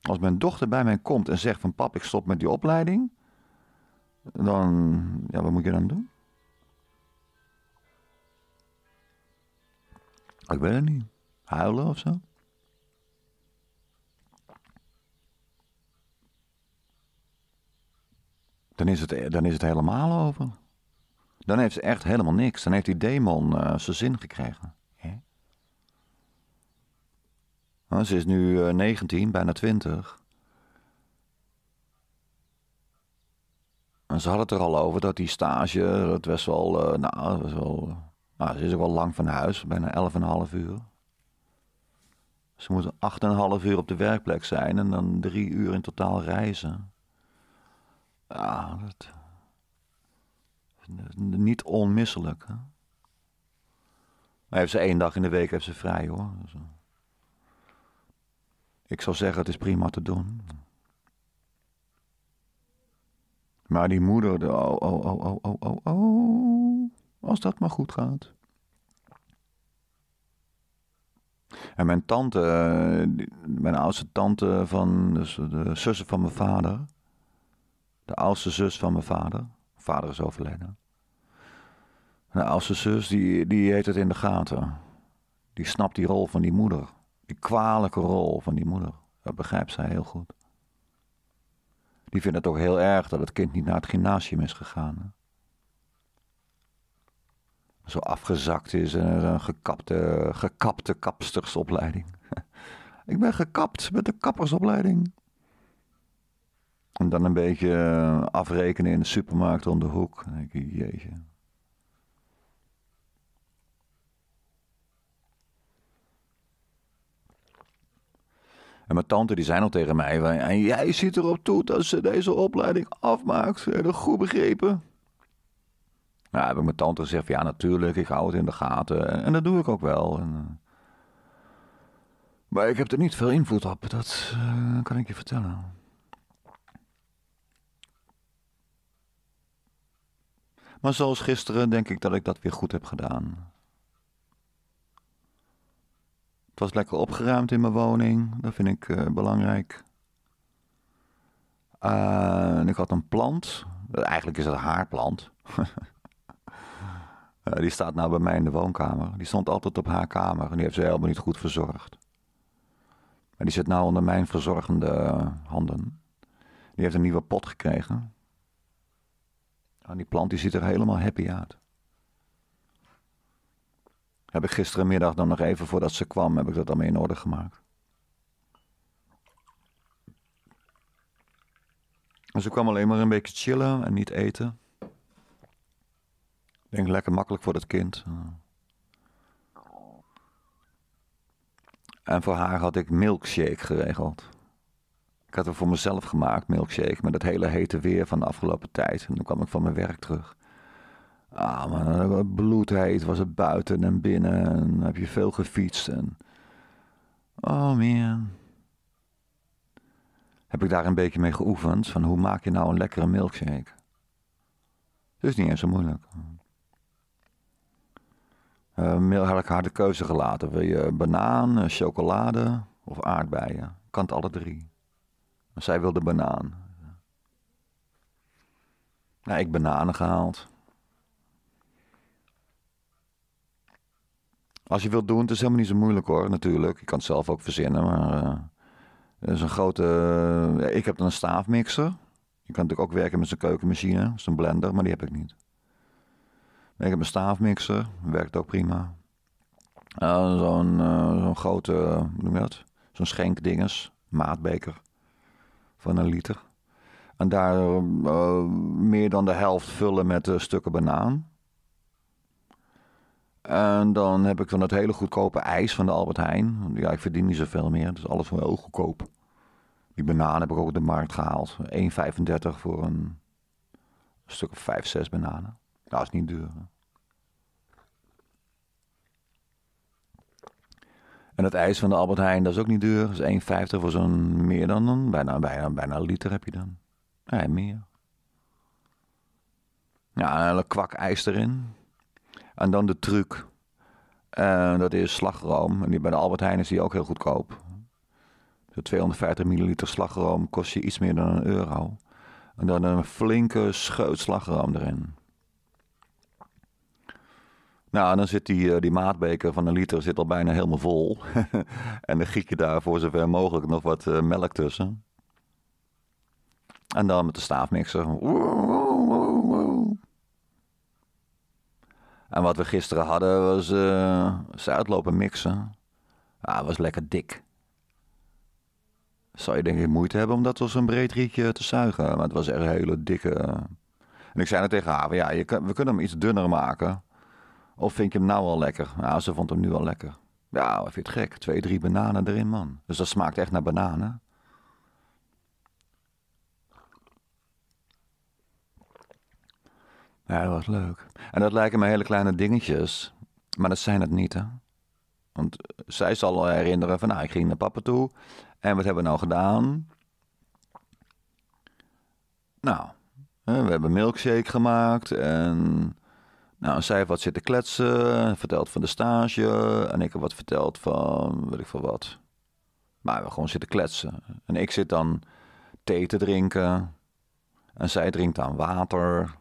Als mijn dochter bij mij komt en zegt van pap, ik stop met die opleiding, dan, ja, wat moet je dan doen? Ik weet het niet. Huilen of zo? Dan is het, dan is het helemaal over. Dan heeft ze echt helemaal niks. Dan heeft die demon uh, zijn zin gekregen. Oh, ze is nu uh, eh, 19, bijna 20. En ze had het er al over dat die stage, het was wel, eh, nou, was wel, nou, ze is ook wel lang van huis, bijna 11,5 uur. Ze moeten 8,5 uur op de werkplek zijn en dan 3 uur in totaal reizen. Ja, dat, niet onmisselijk. Hè? Maar heeft ze één dag in de week heeft ze vrij hoor. Dus, eh, ik zou zeggen, het is prima te doen. Maar die moeder, de, oh, oh, oh, oh, oh, oh, oh, als dat maar goed gaat. En mijn tante, eh, mijn oudste tante van, dus de zussen van mijn vader, de oudste zus van mijn vader, vader is overleden. Nou, zus die, die heeft het in de gaten. Die snapt die rol van die moeder. Die kwalijke rol van die moeder. Dat begrijpt zij heel goed. Die vindt het ook heel erg dat het kind niet naar het gymnasium is gegaan. Zo afgezakt is en een gekapte, gekapte kapstersopleiding. Ik ben gekapt met de kappersopleiding. En dan een beetje afrekenen in de supermarkt om de hoek. Dan denk ik, jeetje. En mijn tante die zei nog tegen mij, en jij ziet erop toe dat ze deze opleiding afmaakt. Heb dat goed begrepen? Nou, heb ik mijn tante gezegd, ja natuurlijk, ik hou het in de gaten. En, dat doe ik ook wel. Eh, maar ik heb er niet veel invloed op, dat eh, kan ik je vertellen. Maar zoals gisteren denk ik dat ik dat weer goed heb gedaan was lekker opgeruimd in mijn woning. Dat vind ik eh, belangrijk. Eh, en ik had een plant. Eigenlijk is het haar plant. Eh, die staat nou bij mij in de woonkamer. Die stond altijd op haar kamer. En die heeft ze helemaal niet goed verzorgd. Maar die zit nou onder mijn verzorgende handen. Die heeft een nieuwe pot gekregen. En die plant die ziet er helemaal happy uit. Heb ik gisterenmiddag dan nog even voordat ze kwam, heb ik dat allemaal in orde gemaakt. En dus ze kwam alleen maar een beetje chillen en niet eten. Ik denk lekker makkelijk voor het kind. En voor haar had ik milkshake geregeld. Ik had er voor mezelf gemaakt, milkshake, met het hele hete weer van de afgelopen tijd. En toen kwam ik van mijn werk terug. Ah, maar bloedheet was het buiten en binnen. En heb je veel gefietst. En... Oh man. Heb ik daar een beetje mee geoefend. Van hoe maak je nou een lekkere milkshake? Het is niet eens zo moeilijk. Uh, had ik de keuze gelaten. Wil je banaan, eh, chocolade of aardbeien? Kan het alle drie. Maar zij wilde banaan. Nou, ik bananen gehaald. Als je wilt doen, het is helemaal niet zo moeilijk hoor, natuurlijk. Je kan het zelf ook verzinnen, maar dat eh, is een grote... Eh, ik heb dan een staafmixer. Je kan natuurlijk ook werken met zo'n keukenmachine, zo'n een blender, maar die heb ik niet. ik heb een staafmixer, werkt ook prima. Eh, zo'n grote, hoe noem je dat? Zo'n schenkdinges, maatbeker van een liter. En daar meer dan de helft vullen met stukken banaan. En dan heb ik van het hele goedkope ijs van de Albert Heijn. Ja, ik verdien niet zoveel meer. Dus alles wel heel goedkoop. Die bananen heb ik ook op de markt gehaald. 1,35 voor een stuk of 5, 6 bananen. Dat nou, is niet duur. Hè? En het ijs van de Albert Heijn, dat is ook niet duur. Dat is 1,50 voor zo'n meer dan een, bijna, bijna, bijna een liter heb je dan. Ja, meer. Ja, een kwak ijs erin. En dan de truc. En dat is slagroom. En die bij de Albert Heijn is die ook heel goedkoop. De 250 milliliter slagroom kost je iets meer dan een euro. En dan een flinke scheut slagroom erin. Nou, en dan zit die, eh, die maatbeker van een liter zit al bijna helemaal vol. en dan giet je daar voor zover mogelijk nog wat eh, melk tussen. En dan met de staafmixer. En wat we gisteren hadden was uh, eh, zuidlopen mixen. Ah, was lekker dik. Zou je denk ik moeite hebben om dat als een breed rietje te zuigen. Maar het was echt een hele dikke... Eh. En ik zei er tegen haar, ja, je we kunnen hem iets dunner maken. Of vind je hem nou al lekker? Ja, ze vond hem nu al lekker. Ja, vind je het gek? Twee, drie bananen erin, man. Dus dat smaakt echt naar bananen. Ja, dat was leuk. En dat lijken me hele kleine dingetjes, maar dat zijn het niet, hè? Want zij zal herinneren van, nou, ik ging naar papa toe en wat hebben we nou gedaan? Nou, we hebben milkshake gemaakt en... Nou, zij heeft wat zitten kletsen, verteld van de stage en ik heb wat verteld van, weet ik veel wat. Maar we hebben gewoon zitten kletsen. En ik zit dan thee te drinken en zij drinkt dan water.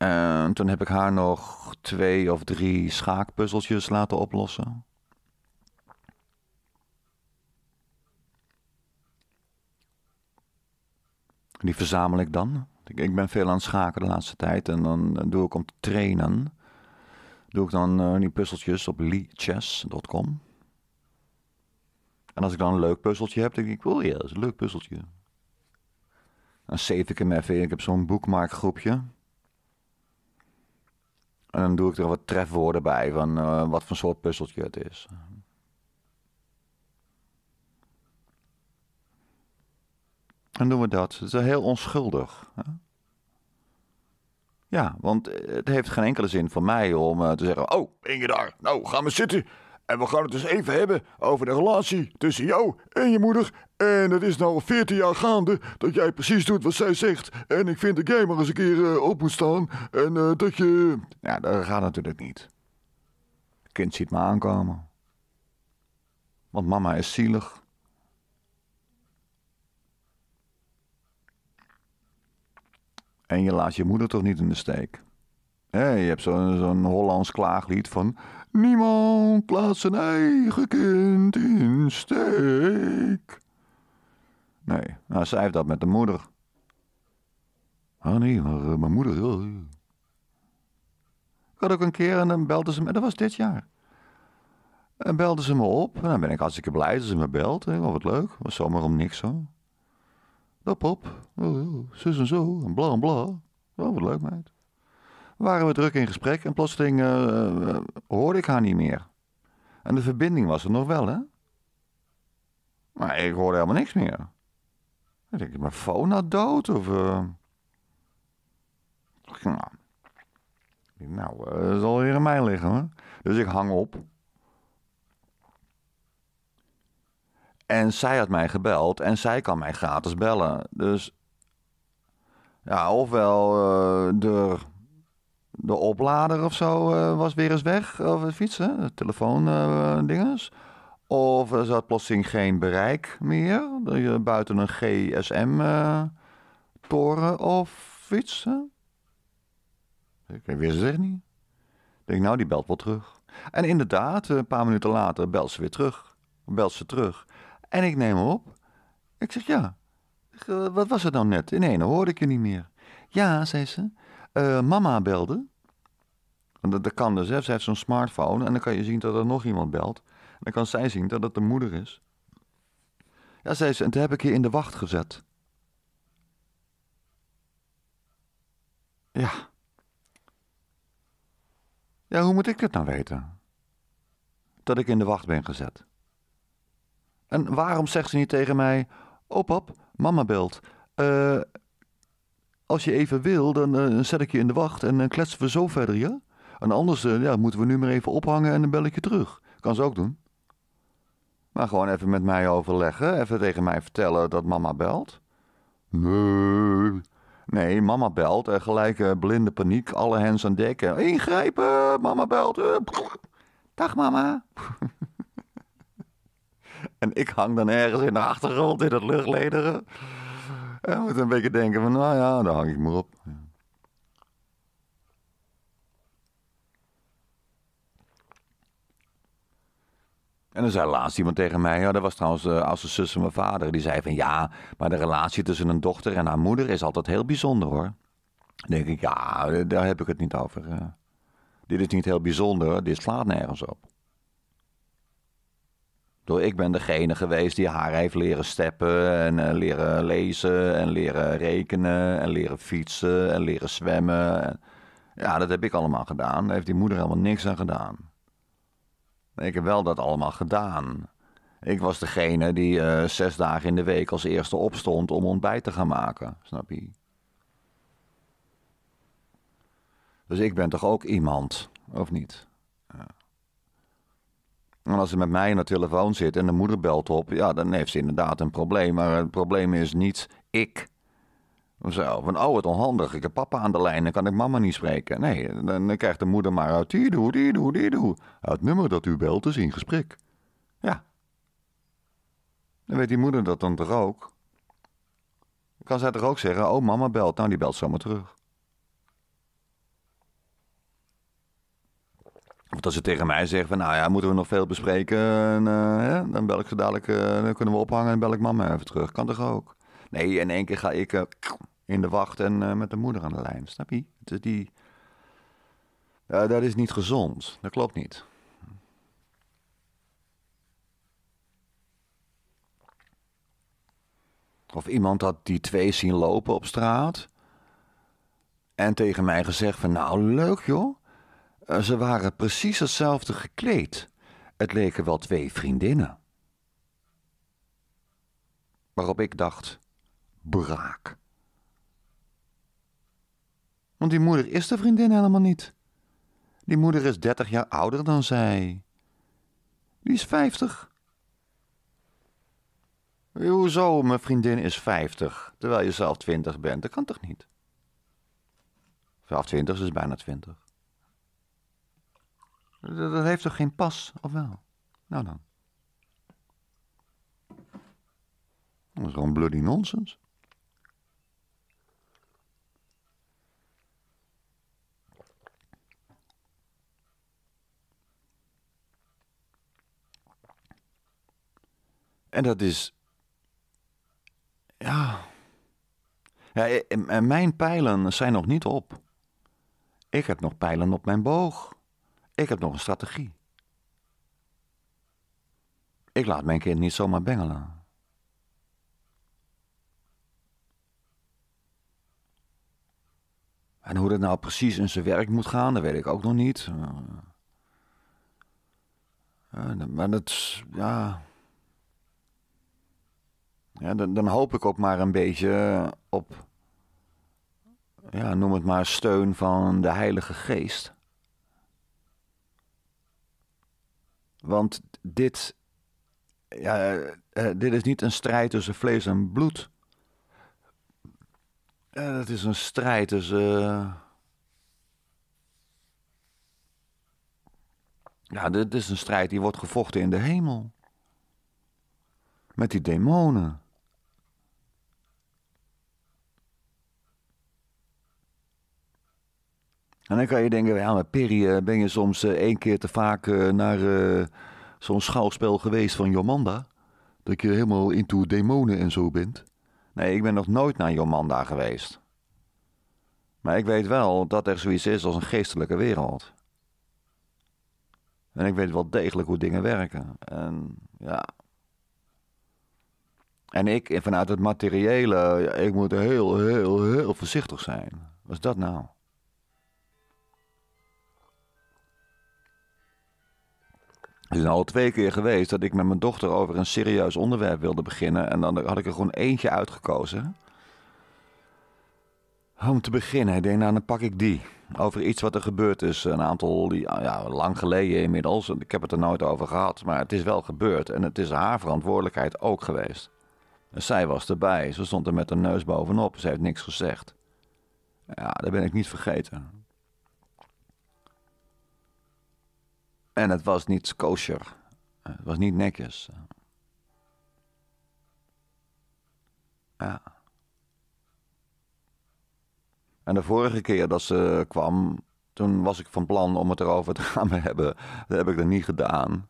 En toen heb ik haar nog twee of drie schaakpuzzeltjes laten oplossen. Die verzamel ik dan. Ik ben veel aan het schaken de laatste tijd. En dan eh, doe ik om te trainen. Doe ik dan eh, die puzzeltjes op leechess.com. En als ik dan een leuk puzzeltje heb, denk ik, oh ja, dat is een leuk puzzeltje. Dan save ik hem even. Ik heb zo'n boekmarkgroepje. groepje. En dan doe ik er wat trefwoorden bij van eh, wat voor soort puzzeltje het is. En doen we dat. Het is heel onschuldig. Hè? Ja, want het heeft geen enkele zin voor mij om eh, te zeggen: Oh, je daar, nou, ga maar zitten. En we gaan het dus even hebben over de relatie tussen jou en je moeder. En het is nou al 14 jaar gaande dat jij precies doet wat zij zegt. En ik vind de jij maar eens een keer eh, op moet staan. En eh, dat je. Ja, dat gaat natuurlijk niet. kind ziet me aankomen. Want mama is zielig. En je laat je moeder toch niet in de steek? Hey, je hebt zo'n Hollands klaaglied van. Niemand laat zijn eigen kind in steek. Nee, nou, zij heeft dat met de moeder. Ah nee, maar eh, mijn moeder... Ik had ook een keer en dan belde ze me... Dat was dit jaar. En belde ze me op. En dan ben ik hartstikke blij dat ze me belt. En oh, wat leuk. Was zomaar om niks, hoor. Dat pop. Oh, zus en zo. En bla, en bla. Oh, wat leuk, meid waren we druk in gesprek en plotseling eh, eh, hoorde ik haar niet meer. En de verbinding was er nog wel, hè? Maar ik hoorde helemaal niks meer. Dan denk ik, mijn phone had nou dood? Of. Eh? Nou, nou dat zal weer in mij liggen hoor. Dus ik hang op. En zij had mij gebeld en zij kan mij gratis bellen. Dus. Ja, ofwel uh, de oplader of zo eh, was weer eens weg. Eh, of het fietsen, eh, dinges. of er zat plotseling geen bereik meer. Buiten een GSM-toren of fietsen. Ik weet ze echt niet. Ik denk, nou, die belt wel terug. En inderdaad, een paar minuten later belt ze weer terug. Belt ze terug. En ik neem hem op. Ik zeg, ja, wat was het dan nou net? In één hoorde ik je niet meer. Ja, zei ze. mama belde. Want dat, kan dus. Hè. Ze heeft zo'n smartphone en dan kan je zien dat er nog iemand belt. En dan kan zij zien dat het de moeder is. Ja, zei ze, en toen heb ik je in de wacht gezet. Ja. Ja, hoe moet ik dit nou weten? Dat ik in de wacht ben gezet. En waarom zegt ze niet tegen mij: Oh, pap, mama belt. Eh, als je even wil, dan eh, zet ik je in de wacht en dan uh, eh, kletsen we zo verder, ja? En anders eh, ja, moeten we nu maar even ophangen en een belletje terug. Kan ze ook doen. Maar gewoon even met mij overleggen. Even tegen mij vertellen dat mama belt. Nee. Nee, mama belt. en eh, gelijk eh, blinde paniek. Alle hens aan dekken. Ingrijpen, mama belt. Dag mama. en ik hang dan ergens in de achtergrond in het luchtlederen. En moet een beetje denken van, nou ja, daar hang ik me op. En dan zei laatst iemand tegen mij, ja, dat was trouwens uh, als de zus van mijn vader, die zei van ja, maar de relatie tussen een dochter en haar moeder is altijd heel bijzonder hoor. Dan denk ik, ja, eh, daar heb ik het niet over. Eh. Dit is niet heel bijzonder, dit slaat nergens op. Door ik ben degene geweest die haar heeft leren steppen en leren lezen en leren rekenen en leren fietsen en leren zwemmen. Ja, dat heb ik allemaal gedaan. Daar heeft die moeder helemaal niks aan gedaan. Ik heb wel dat allemaal gedaan. Ik was degene die eh, zes dagen in de week als eerste opstond om ontbijt te gaan maken, snap je? Dus ik ben toch ook iemand, of niet? Ja. En als ze met mij aan de telefoon zit en de moeder belt op, ja, dan heeft ze inderdaad een probleem. Maar het probleem is niet ik zo, van oh, wat onhandig. Ik heb papa aan de lijn, dan kan ik mama niet spreken. Nee, dan krijgt de moeder maar uit die doe, die doe, die doe. Het nummer dat u belt is in gesprek. Ja. Dan weet die moeder dat dan toch ook? Kan zij toch ook zeggen, oh mama belt, nou die belt zomaar terug. Of als ze tegen mij zegt van, nou ja, moeten we nog veel bespreken? Eh, dan bel ik ze dadelijk, eh, dan kunnen we ophangen en bel ik mama even terug. Kan toch ook? Nee, in één keer ga ik... Eh, in de wacht en eh, met de moeder aan de lijn. Snap je? die... dat is niet gezond. Dat klopt niet. Of iemand had die twee zien lopen op straat. En tegen mij gezegd van nou leuk joh. Eh, ze waren precies hetzelfde gekleed. Het leken wel twee vriendinnen. Waarop ik dacht, braak. Want die moeder is de vriendin helemaal niet. Die moeder is dertig jaar ouder dan zij. Die is vijftig. Hoezo, mijn vriendin is vijftig, terwijl je zelf twintig bent? Dat kan toch niet? Zelf twintig is bijna twintig. Dat heeft toch geen pas, of wel? Nou dan. Dat is gewoon bloody nonsens. En dat is. Ja. ja. Eh, en mijn pijlen zijn nog niet op. Ik heb nog pijlen op mijn boog. Ik heb nog een strategie. Ik laat mijn kind niet zomaar bengelen. En hoe dat nou precies in zijn werk moet gaan, dat weet ik ook nog niet. Eh, eh, maar dat, ja, dan, dan hoop ik ook maar een beetje op, ja, noem het maar, steun van de Heilige Geest. Want dit, ja, eh, eh, dit is niet een strijd tussen vlees en bloed. Het is een strijd tussen. Ja, dit is een strijd die wordt gevochten in de hemel. Met die demonen. En dan kan je denken, ja, maar Perry, eh, ben je soms eh, één keer te vaak eh, naar zo'n schouwspel geweest van Jomanda? Dat je helemaal into demonen en zo bent? Nee, ik ben nog nooit naar Jomanda geweest. Maar ik weet wel dat er zoiets is als een geestelijke wereld. En ik weet wel degelijk hoe dingen werken. En ja. En ik, vanuit het materiële, ik moet heel, heel, heel voorzichtig zijn. Wat is dat nou? Het is nou al twee keer geweest dat ik met mijn dochter over een serieus onderwerp wilde beginnen. En dan had ik er gewoon eentje uitgekozen. Om te beginnen, ik denk, nou dan pak ik die. Over iets wat er gebeurd is, een aantal, ja, lang geleden inmiddels. Ik heb het er nooit over gehad, maar het is wel gebeurd. En het is haar verantwoordelijkheid ook geweest. Zij was erbij, ze stond er met haar neus bovenop, ze heeft niks gezegd. Ja, dat ben ik niet vergeten. En het was niet kosher. Eh, het was niet netjes. Ja. En de vorige keer dat ze kwam, toen was ik van plan om het erover te gaan hebben. Dat heb ik er niet gedaan.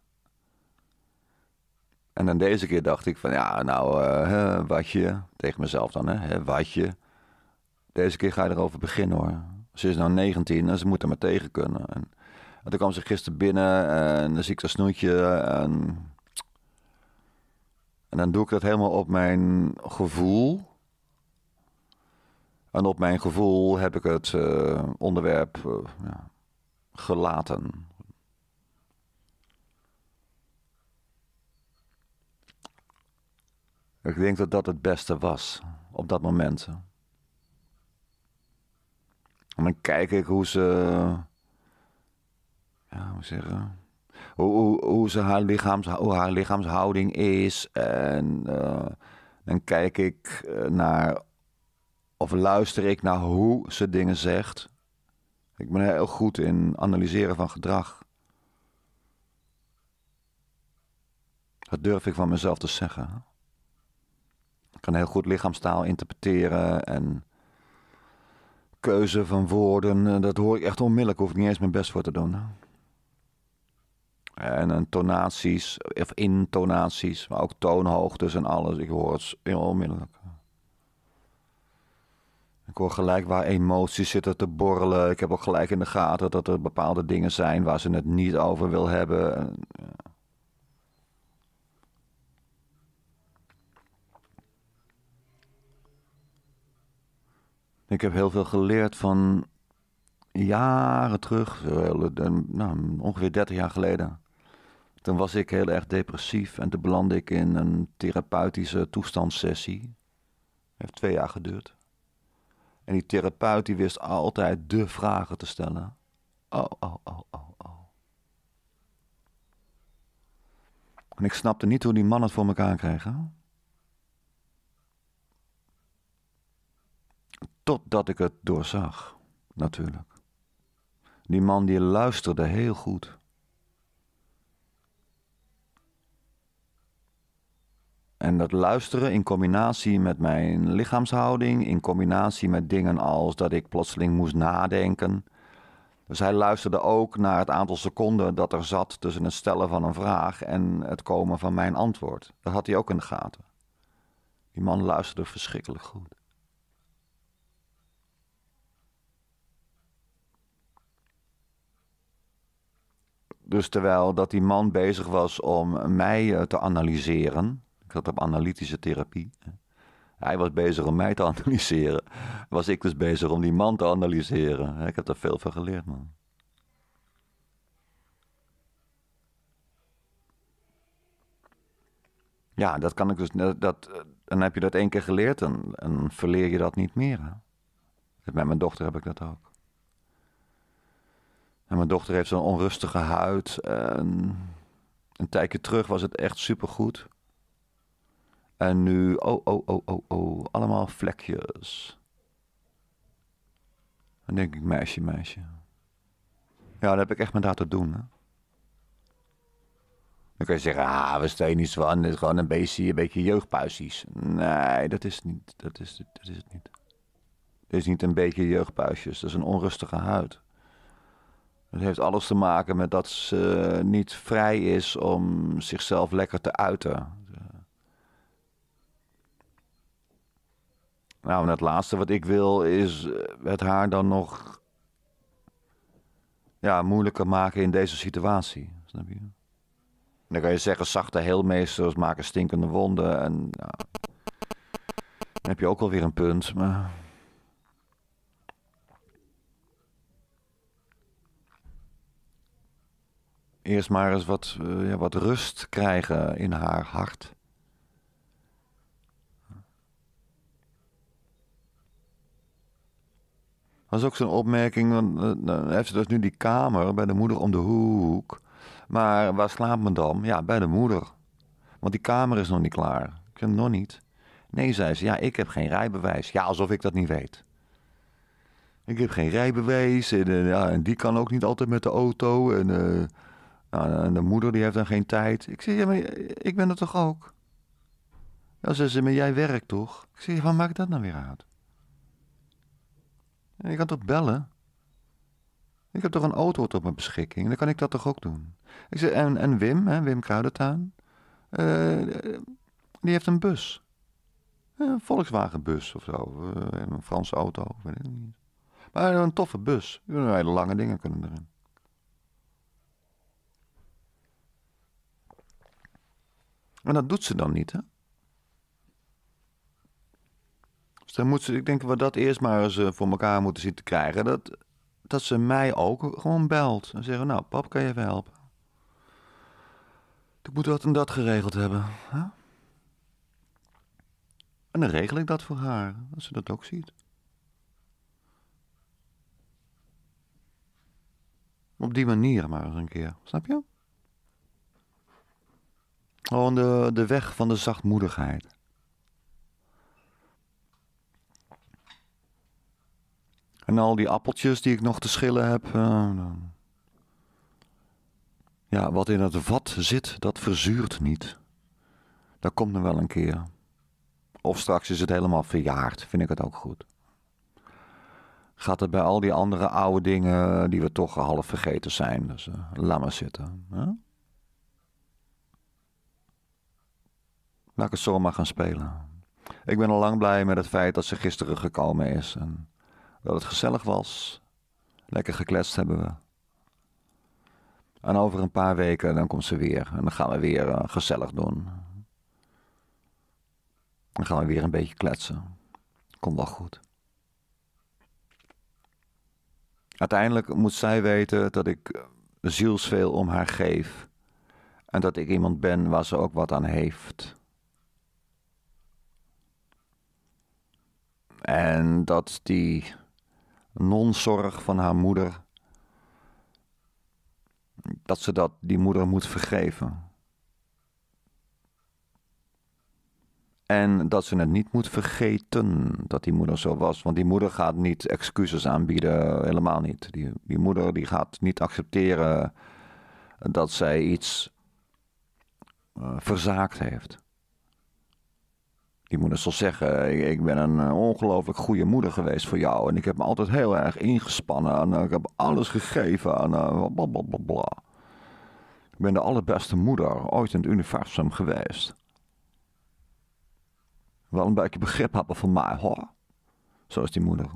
En dan deze keer dacht ik van ja, nou, uh, watje. Tegen mezelf dan, hè, watje. Deze keer ga je erover beginnen hoor. Ze is nou 19 en ze moet er maar tegen kunnen. En toen kwam ze gisteren binnen en dan zie ik dat snoetje. En, en dan doe ik dat helemaal op mijn gevoel. En op mijn gevoel heb ik het eh, onderwerp eh, ja, gelaten. Ik denk dat dat het beste was op dat moment. En dan kijk ik hoe ze ja, hoe zeggen. Hoe, hoe, hoe, ze haar, lichaams, haar lichaamshouding is. En eh, dan kijk ik eh, naar. of luister ik naar hoe ze dingen zegt. Ik ben heel goed in analyseren van gedrag. Dat durf ik van mezelf te zeggen. Ik kan heel goed lichaamstaal interpreteren en keuze van woorden. Eh, dat hoor ik echt onmiddellijk. Hoef ik niet eens mijn best voor te doen. En, tonaties, of intonaties, maar ook toonhoogtes en alles. Ik hoor het onmiddellijk. Ik hoor gelijk waar emoties zitten te borrelen. Ik heb ook gelijk in de gaten dat er bepaalde dingen zijn waar ze het niet over wil hebben. Ik heb heel veel geleerd van jaren terug, eh, nou, ongeveer 30 jaar geleden. Toen was ik heel erg depressief en toen belandde ik in een therapeutische toestandssessie. Heeft twee jaar geduurd. En die therapeut die wist altijd de vragen te stellen. Oh, oh, oh, oh, oh. En ik snapte niet hoe die man het voor elkaar kregen. Totdat ik het doorzag, natuurlijk. Die man die luisterde heel goed. En dat luisteren in combinatie met mijn lichaamshouding, in combinatie met dingen als dat ik plotseling moest nadenken. Dus hij luisterde ook naar het aantal seconden dat er zat tussen het stellen van een vraag en het komen van mijn antwoord. Dat had hij ook in de gaten. Die man luisterde verschrikkelijk goed. Dus terwijl dat die man bezig was om mij eh, te analyseren, ik zat op analytische therapie. Hij was bezig om mij te analyseren. Was ik dus bezig om die man te analyseren. Ik heb daar veel van geleerd, man. Ja, dat kan ik dus. Dat, dan heb je dat één keer geleerd en, verleer je dat niet meer. Hè? Met mijn dochter heb ik dat ook. En mijn dochter heeft zo'n onrustige huid. En een tijdje terug was het echt supergoed. En nu, oh, oh, oh, oh, oh, allemaal vlekjes. Dan denk ik, meisje, meisje. Ja, dat heb ik echt met haar te doen. Hè? Dan kun je zeggen, ah, we steen niet van, dit is gewoon een beetje, een beetje jeugdpuisjes. Nee, dat is, niet, dat, is, dat is het niet. Het is niet een beetje jeugdpuisjes, dat is een onrustige huid. Het heeft alles te maken met dat ze niet vrij is om zichzelf lekker te uiten. Nou, en het laatste wat ik wil is eh, het haar dan nog ja, moeilijker maken in deze situatie. Snap je? Dan kan je zeggen, zachte heelmeesters maken stinkende wonden. En dan heb je ook alweer een punt. Maar... Eerst maar eens wat, eh, ja, wat rust krijgen in haar hart. Dat is ook zo'n opmerking, dan eh, nou, heeft ze dus nu die kamer bij de moeder om de hoek. Maar waar slaapt men dan? Ja, bij de moeder. Want die kamer is nog niet klaar. Ik het nog niet. Nee, zei ze, ja, ik heb geen rijbewijs. Ja, alsof ik dat niet weet. Ik heb geen rijbewijs en, eh, ja, en die kan ook niet altijd met de auto. En, nou, en de moeder die heeft dan geen tijd. Ik zeg, ja, maar ik ben er toch ook? Ja, zei ze, maar jij werkt toch? Ik zeg, waar maakt dat nou weer uit? Je kan toch bellen? Ik heb toch een auto tot mijn beschikking? Dan kan ik dat toch ook doen? Ik zeg, en, en Wim, hè, Wim Kruidentuin, eh, die heeft een bus. Eh, een Volkswagenbus of zo. Eh, een Franse auto, weet ik niet. Maar een toffe bus. Hele lange dingen kunnen erin. En dat doet ze dan niet, hè? Dus dan ik denk dat we dat eerst maar eens eh, voor elkaar moeten zien te krijgen. Dat, dat ze mij ook gewoon belt. En zeggen, nou, pap, kan je even helpen? Ik moet dat en dat geregeld hebben. Hè? En dan regel ik dat voor haar, als ze dat ook ziet. Op die manier maar eens een keer, snap je? Gewoon de, de weg van de zachtmoedigheid. En al die appeltjes die ik nog te schillen heb. Eh, nou. ja, wat in het vat zit, dat verzuurt niet. Dat komt er wel een keer. Of straks is het helemaal verjaard, vind ik het ook goed. Gaat het bij al die andere oude dingen eh, die we toch half vergeten zijn. Dus eh, laat maar zitten. Hè? Laat ik het zomaar gaan spelen. Ik ben al lang blij met het feit dat ze gisteren gekomen is. En dat het gezellig was. Lekker gekletst hebben we. En over een paar weken dan komt ze weer. En dan gaan we weer eh, gezellig doen. Dan gaan we weer een beetje kletsen. Komt wel goed. Uiteindelijk moet zij weten dat ik eh, zielsveel om haar geef. En dat ik iemand ben waar ze ook wat aan heeft. En dat die nonzorg van haar moeder. Dat ze dat die moeder moet vergeven. En dat ze het niet moet vergeten dat die moeder zo was. Want die moeder gaat niet excuses aanbieden, helemaal niet. Die, die moeder die gaat niet accepteren dat zij iets eh, verzaakt heeft die moeder dus zal zeggen: ik, ben een eh, ongelooflijk goede moeder geweest voor jou. En ik heb me altijd heel erg ingespannen. En eh, ik heb alles gegeven. En uh, bla, bla, bla, Ik ben de allerbeste moeder ooit in het universum geweest. Wel een beetje begrip hebben van mij, hoor. Zo is die moeder.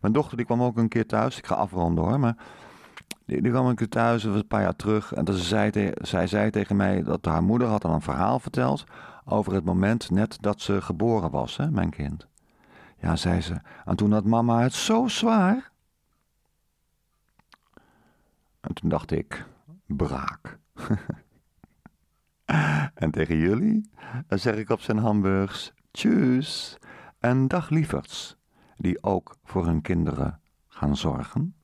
Mijn dochter die kwam ook een keer thuis. Ik ga afronden hoor, maar. Die, kwam een keer thuis, was een paar jaar terug. En dat ze zei, zij zei tegen mij dat haar moeder had een verhaal verteld over het moment net dat ze geboren was, hè, mijn kind. Ja, zei ze, en toen had mama het zo zwaar. En toen dacht ik, braak. en tegen jullie zeg ik op zijn hamburgs, tjus en dag lieverds, die ook voor hun kinderen gaan zorgen.